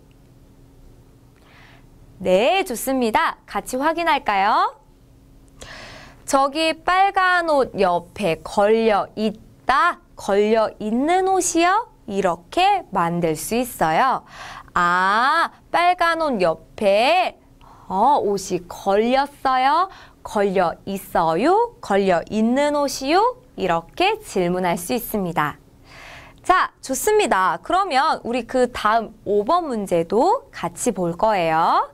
네, 좋습니다. 같이 확인할까요? 저기 빨간 옷 옆에 걸려 있다, 걸려 있는 옷이요? 이렇게 만들 수 있어요. 아, 빨간 옷 옆에 어, 옷이 걸렸어요? 걸려 있어요? 걸려 있는 옷이요? 이렇게 질문할 수 있습니다. 자, 좋습니다. 그러면 우리 그 다음 5번 문제도 같이 볼 거예요.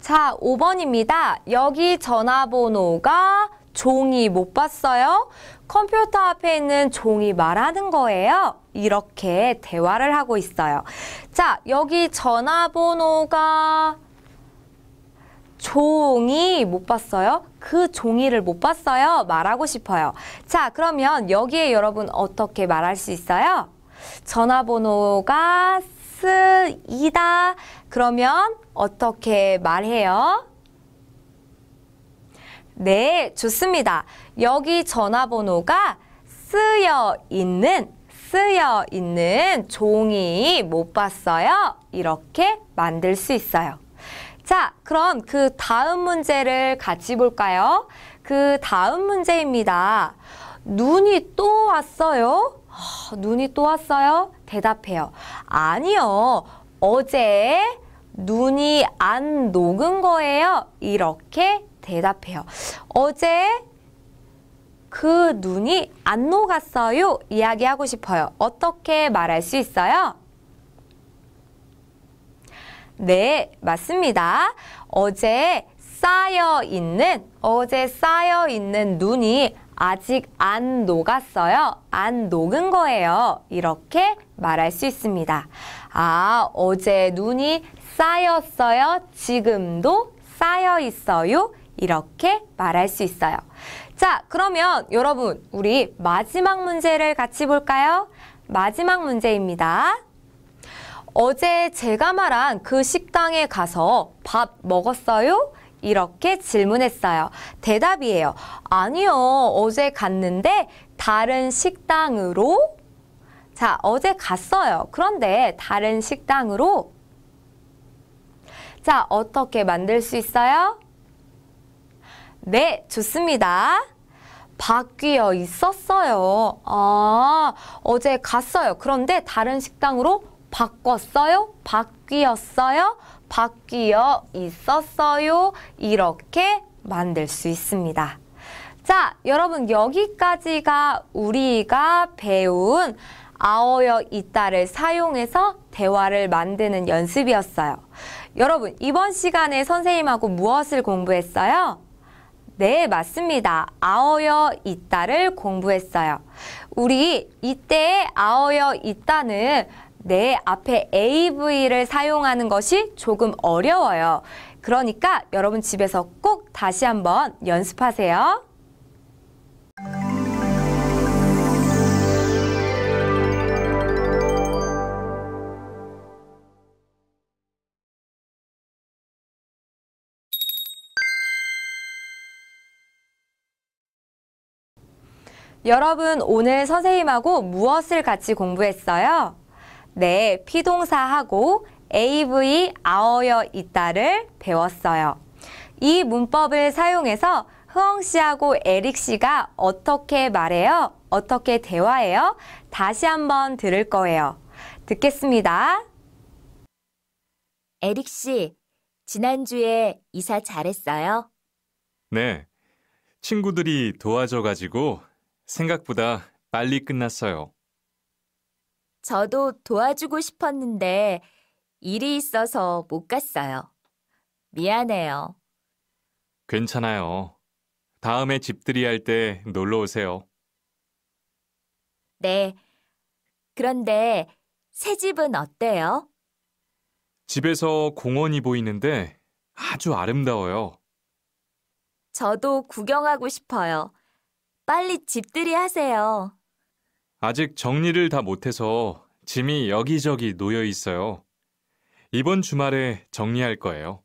자, 5번입니다. 여기 전화번호가 종이 못 봤어요? 컴퓨터 앞에 있는 종이 말하는 거예요. 이렇게 대화를 하고 있어요. 자, 여기 전화번호가 종이 못 봤어요? 그 종이를 못 봤어요. 말하고 싶어요. 자, 그러면 여기에 여러분 어떻게 말할 수 있어요? 전화번호가 쓰이다. 그러면 어떻게 말해요? 네, 좋습니다. 여기 전화번호가 쓰여 있는 쓰여 있는 종이 못 봤어요. 이렇게 만들 수 있어요. 자, 그럼 그 다음 문제를 같이 볼까요? 그 다음 문제입니다. 눈이 또 왔어요? 어, 눈이 또 왔어요? 대답해요. 아니요. 어제 눈이 안 녹은 거예요. 이렇게 대답해요. 어제 그 눈이 안 녹았어요. 이야기하고 싶어요. 어떻게 말할 수 있어요? 네, 맞습니다. 어제 쌓여 있는, 어제 쌓여 있는 눈이 아직 안 녹았어요. 안 녹은 거예요. 이렇게 말할 수 있습니다. 아, 어제 눈이 쌓였어요. 지금도 쌓여 있어요. 이렇게 말할 수 있어요. 자, 그러면 여러분 우리 마지막 문제를 같이 볼까요? 마지막 문제입니다. 어제 제가 말한 그 식당에 가서 밥 먹었어요? 이렇게 질문했어요. 대답이에요. 아니요. 어제 갔는데 다른 식당으로 자, 어제 갔어요. 그런데 다른 식당으로 자, 어떻게 만들 수 있어요? 네, 좋습니다. 바뀌어 있었어요. 아, 어제 갔어요. 그런데 다른 식당으로 바꿨어요? 바뀌었어요? 바뀌어 있었어요? 이렇게 만들 수 있습니다. 자, 여러분 여기까지가 우리가 배운 아어여 있다를 사용해서 대화를 만드는 연습이었어요. 여러분 이번 시간에 선생님하고 무엇을 공부했어요? 네, 맞습니다. 아어여 있다를 공부했어요. 우리 이때 아어여 있다는 내 앞에 AV를 사용하는 것이 조금 어려워요. 그러니까 여러분 집에서 꼭 다시 한번 연습하세요. 여러분 오늘 선생님하고 무엇을 같이 공부했어요? 네, 피동사하고 AV 아어여 있다를 배웠어요. 이 문법을 사용해서 흐엉 씨하고 에릭 씨가 어떻게 말해요? 어떻게 대화해요? 다시 한번 들을 거예요. 듣겠습니다. 에릭 씨, 지난주에 이사 잘했어요? 네. 친구들이 도와줘가지고 생각보다 빨리 끝났어요. 저도 도와주고 싶었는데 일이 있어서 못 갔어요. 미안해요. 괜찮아요. 다음에 집들이 할 때 놀러 오세요. 네. 그런데 새 집은 어때요? 집에서 공원이 보이는데 아주 아름다워요. 저도 구경하고 싶어요. 빨리 집들이 하세요. 아직 정리를 다 못해서 짐이 여기저기 놓여 있어요. 이번 주말에 정리할 거예요.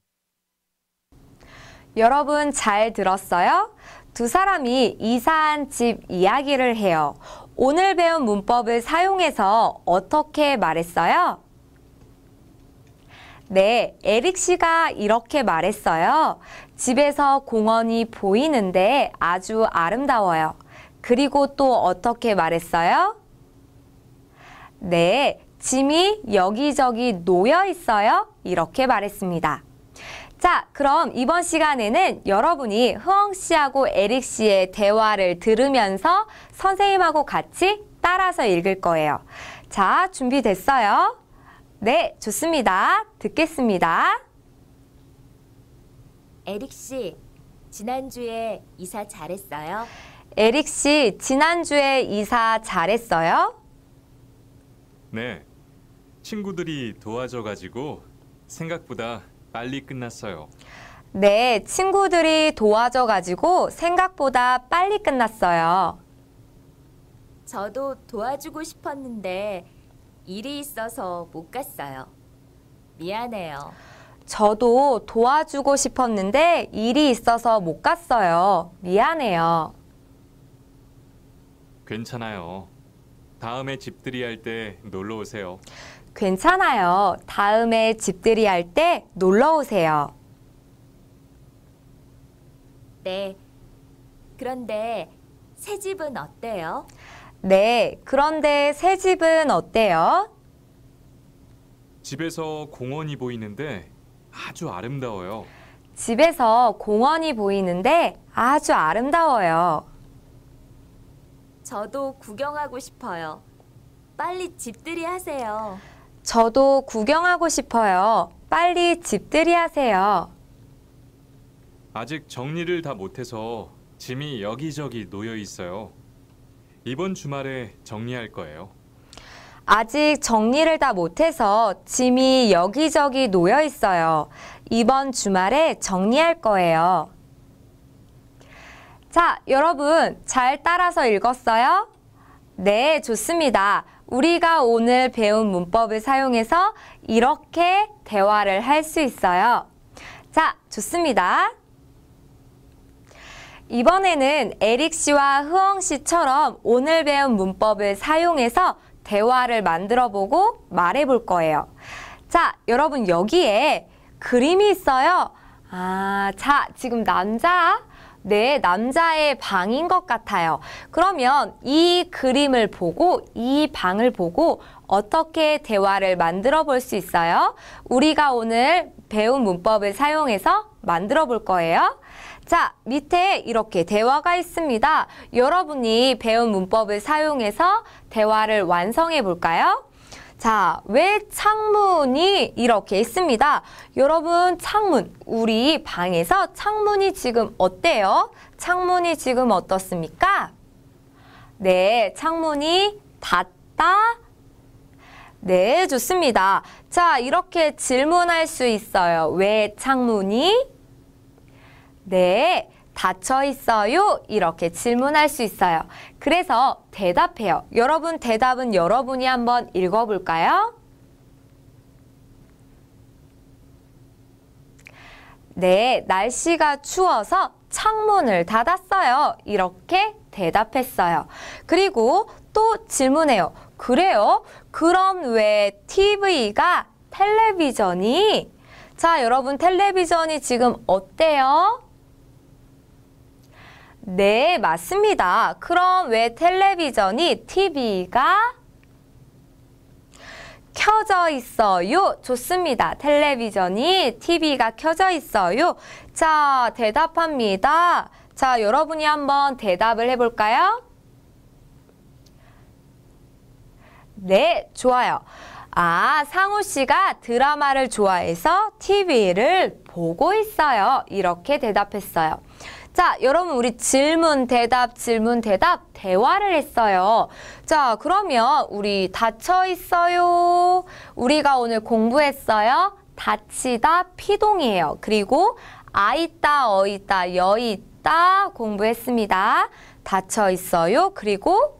여러분 잘 들었어요? 두 사람이 이사한 집 이야기를 해요. 오늘 배운 문법을 사용해서 어떻게 말했어요? 네, 에릭 씨가 이렇게 말했어요. 집에서 공원이 보이는데 아주 아름다워요. 그리고 또 어떻게 말했어요? 네, 짐이 여기저기 놓여 있어요. 이렇게 말했습니다. 자, 그럼 이번 시간에는 여러분이 흐엉 씨하고 에릭 씨의 대화를 들으면서 선생님하고 같이 따라서 읽을 거예요. 자, 준비됐어요? 네, 좋습니다. 듣겠습니다. 에릭 씨, 지난주에 이사 잘했어요? 에릭 씨, 지난주에 이사 잘했어요? 네, 친구들이 도와줘가지고 생각보다 빨리 끝났어요. 네, 친구들이 도와줘가지고 생각보다 빨리 끝났어요. 저도 도와주고 싶었는데 일이 있어서 못 갔어요. 미안해요. 저도 도와주고 싶었는데 일이 있어서 못 갔어요. 미안해요. 괜찮아요. 다음에 집들이 할때 놀러 오세요. 괜찮아요. 다음에 집들이 할때 놀러 오세요. 네. 그런데 새 집은 어때요? 네, 그런데 새 집은 어때요? 집에서 공원이 보이는데 아주 아름다워요. 집에서 공원이 보이는데 아주 아름다워요. 저도 구경하고 싶어요. 빨리 집들이 하세요. 저도 구경하고 싶어요. 빨리 집들이 하세요. 아직 정리를 다 못해서 짐이 여기저기 놓여 있어요. 이번 주말에 정리할 거예요. 아직 정리를 다 못해서 짐이 여기저기 놓여 있어요. 이번 주말에 정리할 거예요. 자, 여러분 잘 따라서 읽었어요? 네, 좋습니다. 우리가 오늘 배운 문법을 사용해서 이렇게 대화를 할 수 있어요. 자, 좋습니다. 이번에는 에릭 씨와 흐엉 씨처럼 오늘 배운 문법을 사용해서 대화를 만들어 보고 말해 볼 거예요. 자, 여러분 여기에 그림이 있어요. 아, 자, 지금 남자, 네, 남자의 방인 것 같아요. 그러면 이 그림을 보고, 이 방을 보고 어떻게 대화를 만들어 볼 수 있어요? 우리가 오늘 배운 문법을 사용해서 만들어 볼 거예요. 자, 밑에 이렇게 대화가 있습니다. 여러분이 배운 문법을 사용해서 대화를 완성해 볼까요? 자, 왜 창문이 이렇게 있습니다? 여러분, 창문, 우리 방에서 창문이 지금 어때요? 창문이 지금 어떻습니까? 네, 창문이 닫다. 네, 좋습니다. 자, 이렇게 질문할 수 있어요. 왜 창문이 네, 닫혀 있어요? 이렇게 질문할 수 있어요. 그래서 대답해요. 여러분 대답은 여러분이 한번 읽어볼까요? 네, 날씨가 추워서 창문을 닫았어요. 이렇게 대답했어요. 그리고 또 질문해요. 그래요? 그럼 왜 TV가 텔레비전이? 자, 여러분 텔레비전이 지금 어때요? 네, 맞습니다. 그럼 왜 텔레비전이 TV가 켜져 있어요. 좋습니다. 텔레비전이 TV가 켜져 있어요. 자, 대답합니다. 자, 여러분이 한번 대답을 해볼까요? 네, 좋아요. 아, 상우 씨가 드라마를 좋아해서 TV를 보고 있어요. 이렇게 대답했어요. 자, 여러분 우리 질문, 대답, 질문, 대답 대화를 했어요. 자, 그러면 우리 닫혀 있어요. 우리가 오늘 공부했어요. 닫히다 피동이에요. 그리고 아 있다, 어 있다, 여 있다 공부했습니다. 닫혀 있어요. 그리고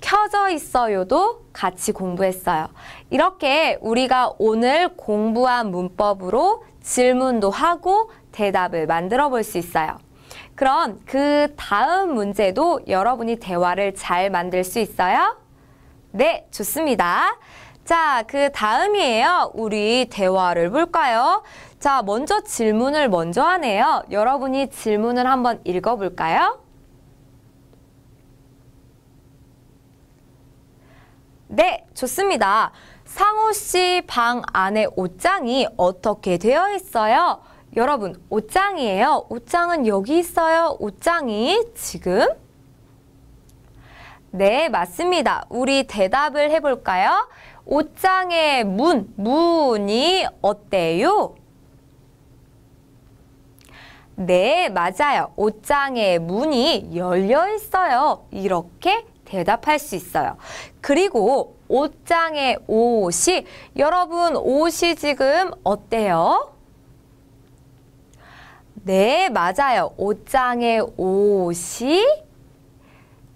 켜져 있어요도 같이 공부했어요. 이렇게 우리가 오늘 공부한 문법으로 질문도 하고 대답을 만들어 볼 수 있어요. 그럼 그 다음 문제도 여러분이 대화를 잘 만들 수 있어요? 네, 좋습니다. 자, 그 다음이에요. 우리 대화를 볼까요? 자, 먼저 질문을 먼저 하네요. 여러분이 질문을 한번 읽어볼까요? 네, 좋습니다. 상호 씨 방 안에 옷장이 어떻게 되어 있어요? 여러분 옷장이에요. 옷장은 여기 있어요. 옷장이 지금 네, 맞습니다. 우리 대답을 해볼까요? 옷장의 문, 문이 어때요? 네, 맞아요. 옷장의 문이 열려 있어요. 이렇게 대답할 수 있어요. 그리고 옷장의 옷이, 여러분 옷이 지금 어때요? 네, 맞아요. 옷장에 옷이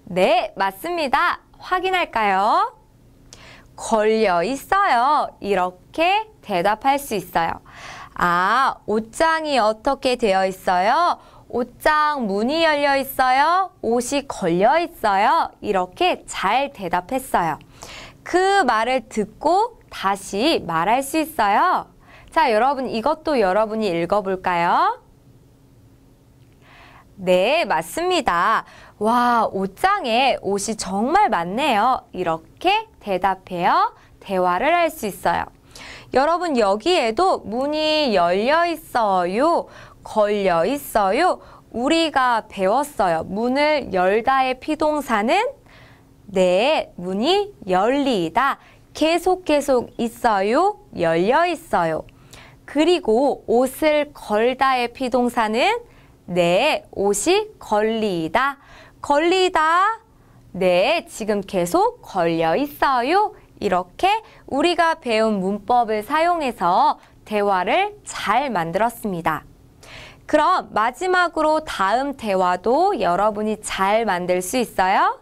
네, 맞습니다. 확인할까요? 걸려 있어요. 이렇게 대답할 수 있어요. 아, 옷장이 어떻게 되어 있어요? 옷장 문이 열려 있어요? 옷이 걸려 있어요? 이렇게 잘 대답했어요. 그 말을 듣고 다시 말할 수 있어요. 자, 여러분 이것도 여러분이 읽어볼까요? 네, 맞습니다. 와, 옷장에 옷이 정말 많네요. 이렇게 대답해요. 대화를 할 수 있어요. 여러분, 여기에도 문이 열려 있어요. 걸려 있어요. 우리가 배웠어요. 문을 열다의 피동사는 네, 문이 열리다. 계속 계속 있어요. 열려 있어요. 그리고 옷을 걸다의 피동사는 내 옷이 걸리다. 걸리다. 네, 지금 계속 걸려 있어요. 이렇게 우리가 배운 문법을 사용해서 대화를 잘 만들었습니다. 그럼 마지막으로 다음 대화도 여러분이 잘 만들 수 있어요?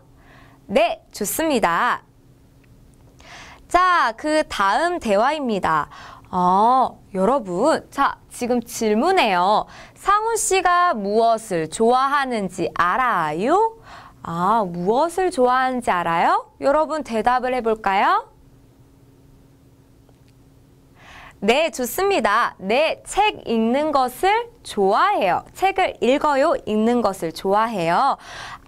네, 좋습니다. 자, 그 다음 대화입니다. 어, 여러분, 자, 지금 질문해요. 상우 씨가 무엇을 좋아하는지 알아요? 아, 무엇을 좋아하는지 알아요? 여러분 대답을 해볼까요? 네, 좋습니다. 네, 책 읽는 것을 좋아해요. 책을 읽어요, 읽는 것을 좋아해요.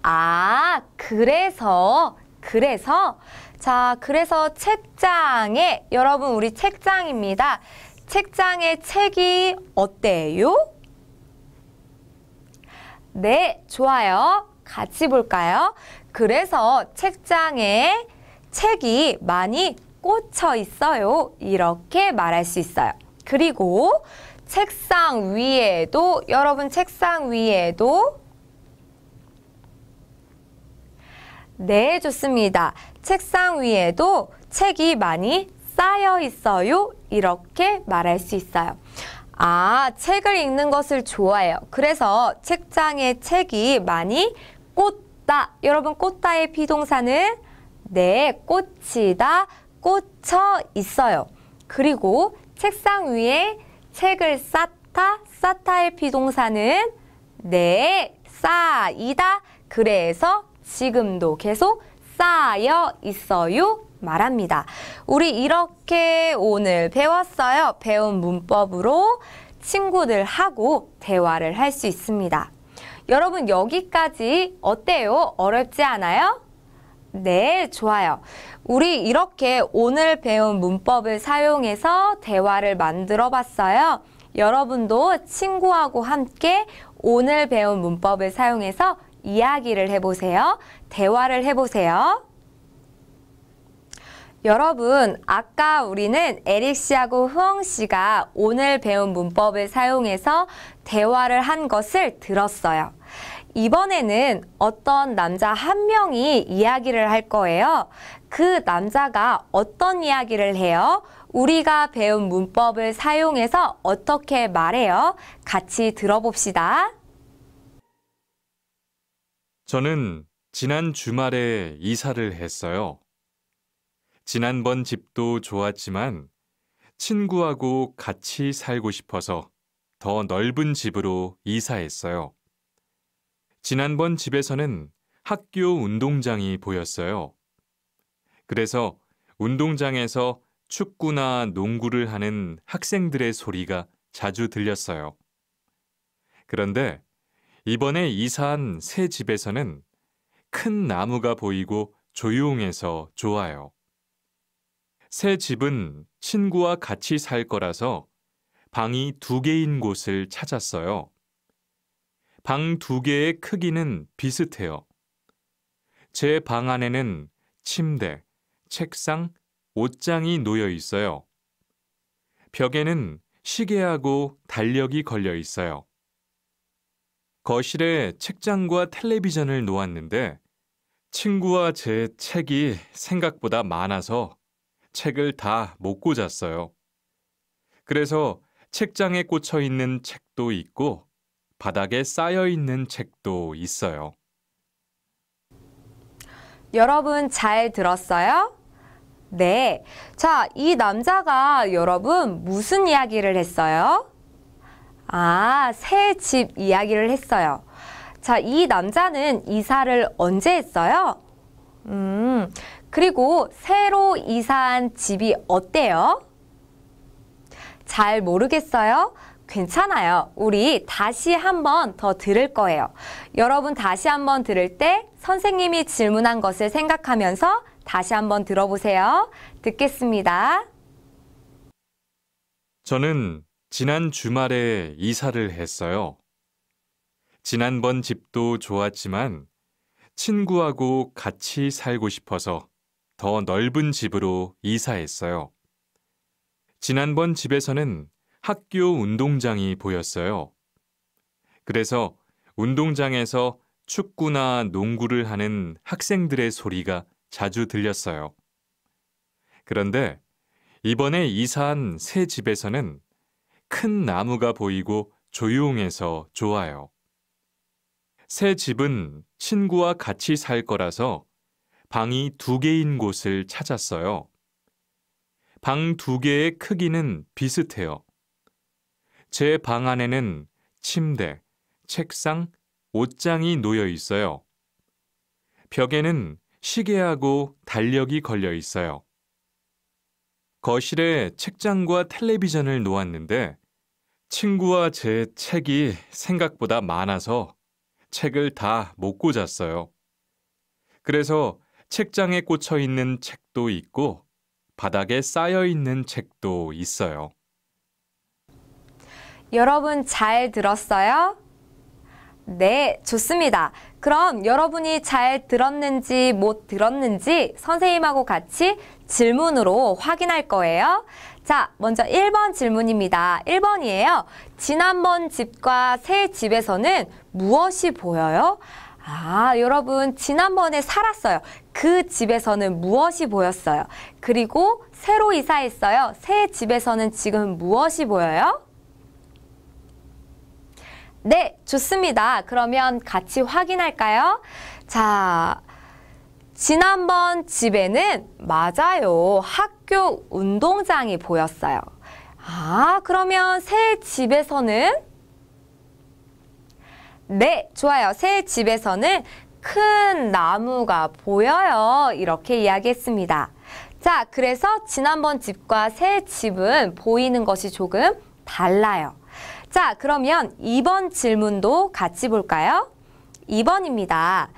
아, 그래서, 그래서. 자, 그래서 책장에, 여러분, 우리 책장입니다. 책장에 책이 어때요? 네, 좋아요. 같이 볼까요? 그래서 책장에 책이 많이 꽂혀 있어요. 이렇게 말할 수 있어요. 그리고 책상 위에도 여러분 책상 위에도 네, 좋습니다. 책상 위에도 책이 많이 쌓여 있어요. 이렇게 말할 수 있어요. 아, 책을 읽는 것을 좋아해요. 그래서 책장에 책이 많이 꽂다. 여러분, 꽂다의 비동사는 네, 꽂히다, 꽂혀 있어요. 그리고 책상 위에 책을 쌓다, 쌓다의 비동사는 네, 쌓이다. 그래서 지금도 계속 쌓여 있어요. 말합니다. 우리 이렇게 오늘 배웠어요. 배운 문법으로 친구들하고 대화를 할 수 있습니다. 여러분 여기까지 어때요? 어렵지 않아요? 네, 좋아요. 우리 이렇게 오늘 배운 문법을 사용해서 대화를 만들어 봤어요. 여러분도 친구하고 함께 오늘 배운 문법을 사용해서 이야기를 해보세요. 대화를 해보세요. 여러분, 아까 우리는 에릭 씨하고 후엉 씨가 오늘 배운 문법을 사용해서 대화를 한 것을 들었어요. 이번에는 어떤 남자 한 명이 이야기를 할 거예요. 그 남자가 어떤 이야기를 해요? 우리가 배운 문법을 사용해서 어떻게 말해요? 같이 들어봅시다. 저는 지난 주말에 이사를 했어요. 지난번 집도 좋았지만 친구하고 같이 살고 싶어서 더 넓은 집으로 이사했어요. 지난번 집에서는 학교 운동장이 보였어요. 그래서 운동장에서 축구나 농구를 하는 학생들의 소리가 자주 들렸어요. 그런데 이번에 이사한 새 집에서는 큰 나무가 보이고 조용해서 좋아요. 새 집은 친구와 같이 살 거라서 방이 두 개인 곳을 찾았어요. 방 두 개의 크기는 비슷해요. 제 방 안에는 침대, 책상, 옷장이 놓여 있어요. 벽에는 시계하고 달력이 걸려 있어요. 거실에 책장과 텔레비전을 놓았는데 친구와 제 책이 생각보다 많아서 책을 다못 꽂았어요. 그래서 책장에 꽂혀 있는 책도 있고 바닥에 쌓여 있는 책도 있어요. 여러분 잘 들었어요? 네. 자, 이 남자가 여러분 무슨 이야기를 했어요? 아, 새 집 이야기를 했어요. 자, 이 남자는 이사를 언제 했어요? 음, 그리고 새로 이사한 집이 어때요? 잘 모르겠어요? 괜찮아요. 우리 다시 한번더 들을 거예요. 여러분 다시 한번 들을 때 선생님이 질문한 것을 생각하면서 다시 한번 들어보세요. 듣겠습니다. 저는 지난 주말에 이사를 했어요. 지난번 집도 좋았지만 친구하고 같이 살고 싶어서 더 넓은 집으로 이사했어요. 지난번 집에서는 학교 운동장이 보였어요. 그래서 운동장에서 축구나 농구를 하는 학생들의 소리가 자주 들렸어요. 그런데 이번에 이사한 새 집에서는 큰 나무가 보이고 조용해서 좋아요. 새 집은 친구와 같이 살 거라서 방이 두 개인 곳을 찾았어요. 방 두 개의 크기는 비슷해요. 제 방 안에는 침대, 책상, 옷장이 놓여 있어요. 벽에는 시계하고 달력이 걸려 있어요. 거실에 책장과 텔레비전을 놓았는데 친구와 제 책이 생각보다 많아서 책을 다 못 꽂았어요. 그래서 책장에 꽂혀 있는 책도 있고 바닥에 쌓여 있는 책도 있어요. 여러분 잘 들었어요? 네, 좋습니다. 그럼 여러분이 잘 들었는지 못 들었는지 선생님하고 같이 질문으로 확인할 거예요. 자, 먼저 1번 질문입니다. 1번이에요. 지난번 집과 새 집에서는 무엇이 보여요? 아, 여러분, 지난번에 살았어요. 그 집에서는 무엇이 보였어요? 그리고 새로 이사했어요. 새 집에서는 지금 무엇이 보여요? 네, 좋습니다. 그러면 같이 확인할까요? 자, 지난번 집에는 맞아요. 학교 운동장이 보였어요. 아, 그러면 새 집에서는 네, 좋아요. 새 집에서는 큰 나무가 보여요. 이렇게 이야기했습니다. 자, 그래서 지난번 집과 새 집은 보이는 것이 조금 달라요. 자, 그러면 2번 질문도 같이 볼까요? 2번입니다.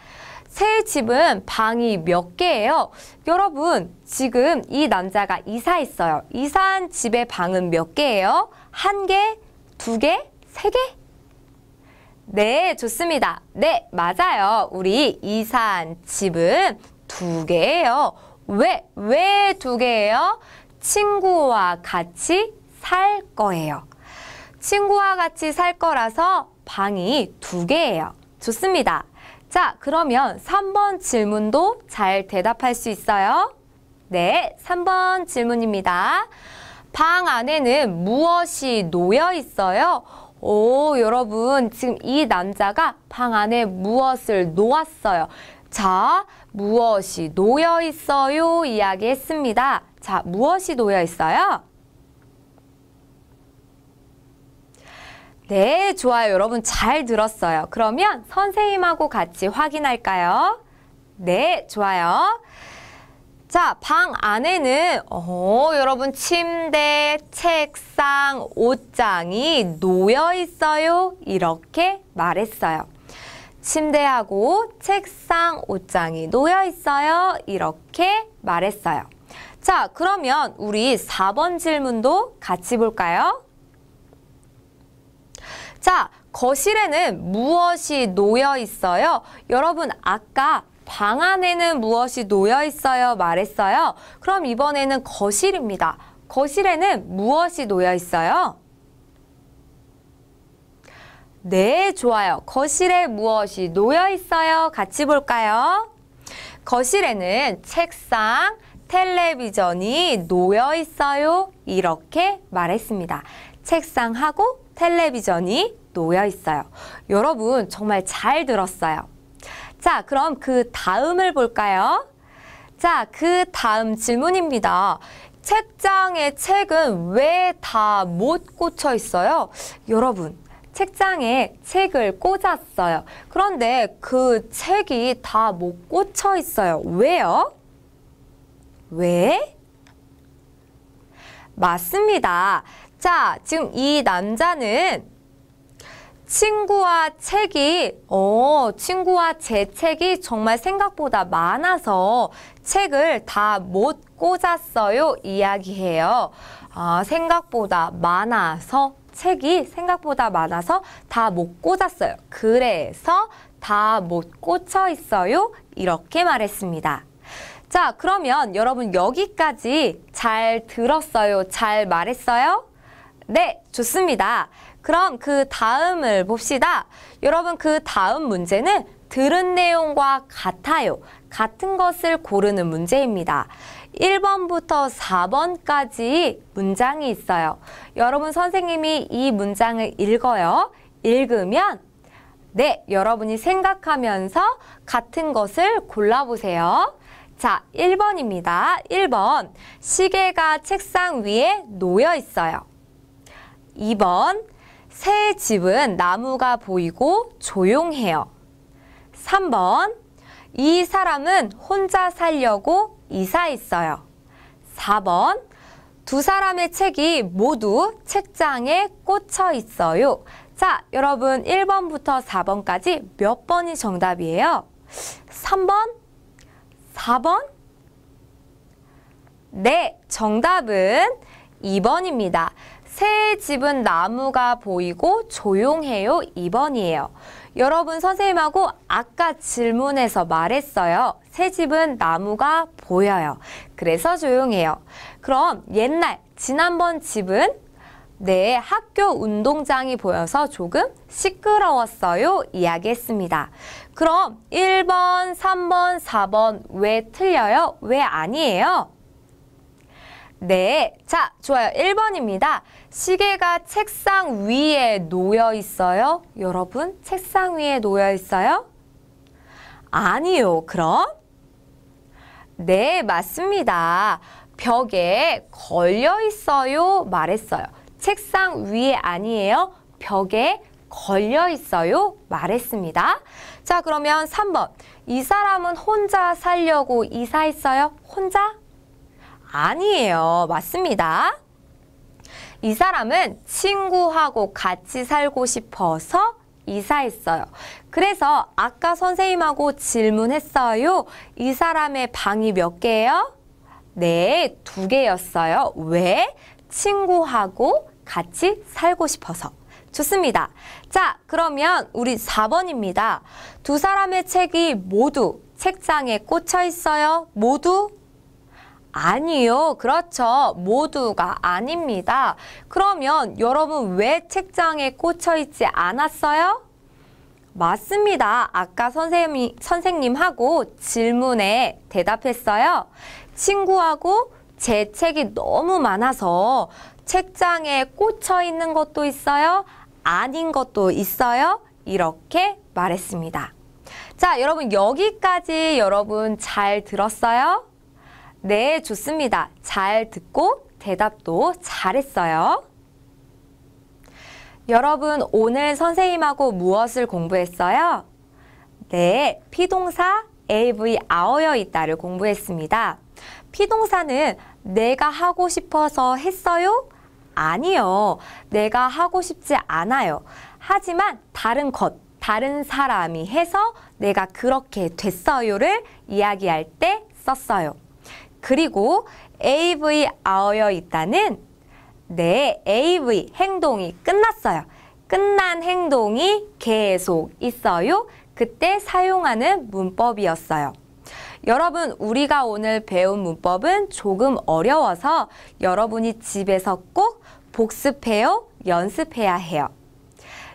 새 집은 방이 몇 개예요? 여러분, 지금 이 남자가 이사했어요. 이사한 집의 방은 몇 개예요? 한 개, 두 개, 세 개? 네, 좋습니다. 네, 맞아요. 우리 이산 집은 두 개예요. 왜, 왜 두 개예요? 친구와 같이 살 거예요. 친구와 같이 살 거라서 방이 두 개예요. 좋습니다. 자, 그러면 3번 질문도 잘 대답할 수 있어요? 네, 3번 질문입니다. 방 안에는 무엇이 놓여 있어요? 오, 여러분, 지금 이 남자가 방 안에 무엇을 놓았어요. 자, 무엇이 놓여 있어요? 이야기했습니다. 자, 무엇이 놓여 있어요? 네, 좋아요. 여러분 잘 들었어요. 그러면 선생님하고 같이 확인할까요? 네, 좋아요. 자, 방 안에는 어, 여러분 침대, 책상, 옷장이 놓여 있어요. 이렇게 말했어요. 침대하고 책상, 옷장이 놓여 있어요. 이렇게 말했어요. 자, 그러면 우리 4번 질문도 같이 볼까요? 자, 거실에는 무엇이 놓여 있어요? 여러분 아까 방 안에는 무엇이 놓여 있어요? 말했어요. 그럼 이번에는 거실입니다. 거실에는 무엇이 놓여 있어요? 네, 좋아요. 거실에 무엇이 놓여 있어요? 같이 볼까요? 거실에는 책상, 텔레비전이 놓여 있어요. 이렇게 말했습니다. 책상하고 텔레비전이 놓여 있어요. 여러분 정말 잘 들었어요. 자, 그럼 그 다음을 볼까요? 자, 그 다음 질문입니다. 책장에 책은 왜 다 못 꽂혀 있어요? 여러분, 책장에 책을 꽂았어요. 그런데 그 책이 다 못 꽂혀 있어요. 왜요? 왜? 맞습니다. 자, 지금 이 남자는 친구와 책이, 어, 친구와 제 책이 정말 생각보다 많아서 책을 다 못 꽂았어요. 이야기해요. 아, 생각보다 많아서 책이 생각보다 많아서 다 못 꽂았어요. 그래서 다 못 꽂혀 있어요. 이렇게 말했습니다. 자, 그러면 여러분 여기까지 잘 들었어요? 잘 말했어요? 네, 좋습니다. 그럼 그 다음을 봅시다. 여러분 그 다음 문제는 들은 내용과 같아요. 같은 것을 고르는 문제입니다. 1번부터 4번까지 문장이 있어요. 여러분 선생님이 이 문장을 읽어요. 읽으면 네, 여러분이 생각하면서 같은 것을 골라보세요. 자, 1번입니다. 1번 시계가 책상 위에 놓여 있어요. 2번 새 집은 나무가 보이고 조용해요. 3번. 이 사람은 혼자 살려고 이사했어요. 4번. 두 사람의 책이 모두 책장에 꽂혀 있어요. 자, 여러분 1번부터 4번까지 몇 번이 정답이에요? 3번? 4번? 네, 정답은 2번입니다. 새 집은 나무가 보이고 조용해요 2번이에요. 여러분 선생님하고 아까 질문에서 말했어요. 새 집은 나무가 보여요. 그래서 조용해요. 그럼 옛날 지난번 집은 네, 학교 운동장이 보여서 조금 시끄러웠어요 이야기했습니다. 그럼 1번, 3번, 4번 왜 틀려요? 왜 아니에요? 네. 자, 좋아요. 1번입니다. 시계가 책상 위에 놓여 있어요? 여러분, 책상 위에 놓여 있어요? 아니요. 그럼? 네, 맞습니다. 벽에 걸려 있어요. 말했어요. 책상 위에 아니에요. 벽에 걸려 있어요. 말했습니다. 자, 그러면 3번. 이 사람은 혼자 살려고 이사했어요? 혼자? 아니에요. 맞습니다. 이 사람은 친구하고 같이 살고 싶어서 이사했어요. 그래서 아까 선생님하고 질문했어요. 이 사람의 방이 몇 개예요? 네, 두 개였어요. 왜? 친구하고 같이 살고 싶어서. 좋습니다. 자, 그러면 우리 4번입니다. 두 사람의 책이 모두 책장에 꽂혀 있어요. 모두 아니요. 그렇죠. 모두가 아닙니다. 그러면 여러분 왜 책장에 꽂혀 있지 않았어요? 맞습니다. 아까 선생님, 선생님하고 질문에 대답했어요. 친구하고 제 책이 너무 많아서 책장에 꽂혀 있는 것도 있어요. 아닌 것도 있어요. 이렇게 말했습니다. 자, 여러분 여기까지 여러분 잘 들었어요? 네, 좋습니다. 잘 듣고 대답도 잘했어요. 여러분, 오늘 선생님하고 무엇을 공부했어요? 네, 피동사 AV 아어여 있다를 공부했습니다. 피동사는 내가 하고 싶어서 했어요? 아니요. 내가 하고 싶지 않아요. 하지만 다른 것, 다른 사람이 해서 내가 그렇게 됐어요를 이야기할 때 썼어요. 그리고 AV 아어여 있다는 내 AV 행동이 끝났어요. 끝난 행동이 계속 있어요. 그때 사용하는 문법이었어요. 여러분 우리가 오늘 배운 문법은 조금 어려워서 여러분이 집에서 꼭 복습해요, 연습해야 해요.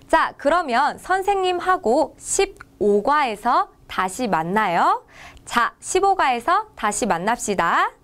자, 그러면 선생님하고 15과에서 다시 만나요. 자, 15가에서 다시 만납시다.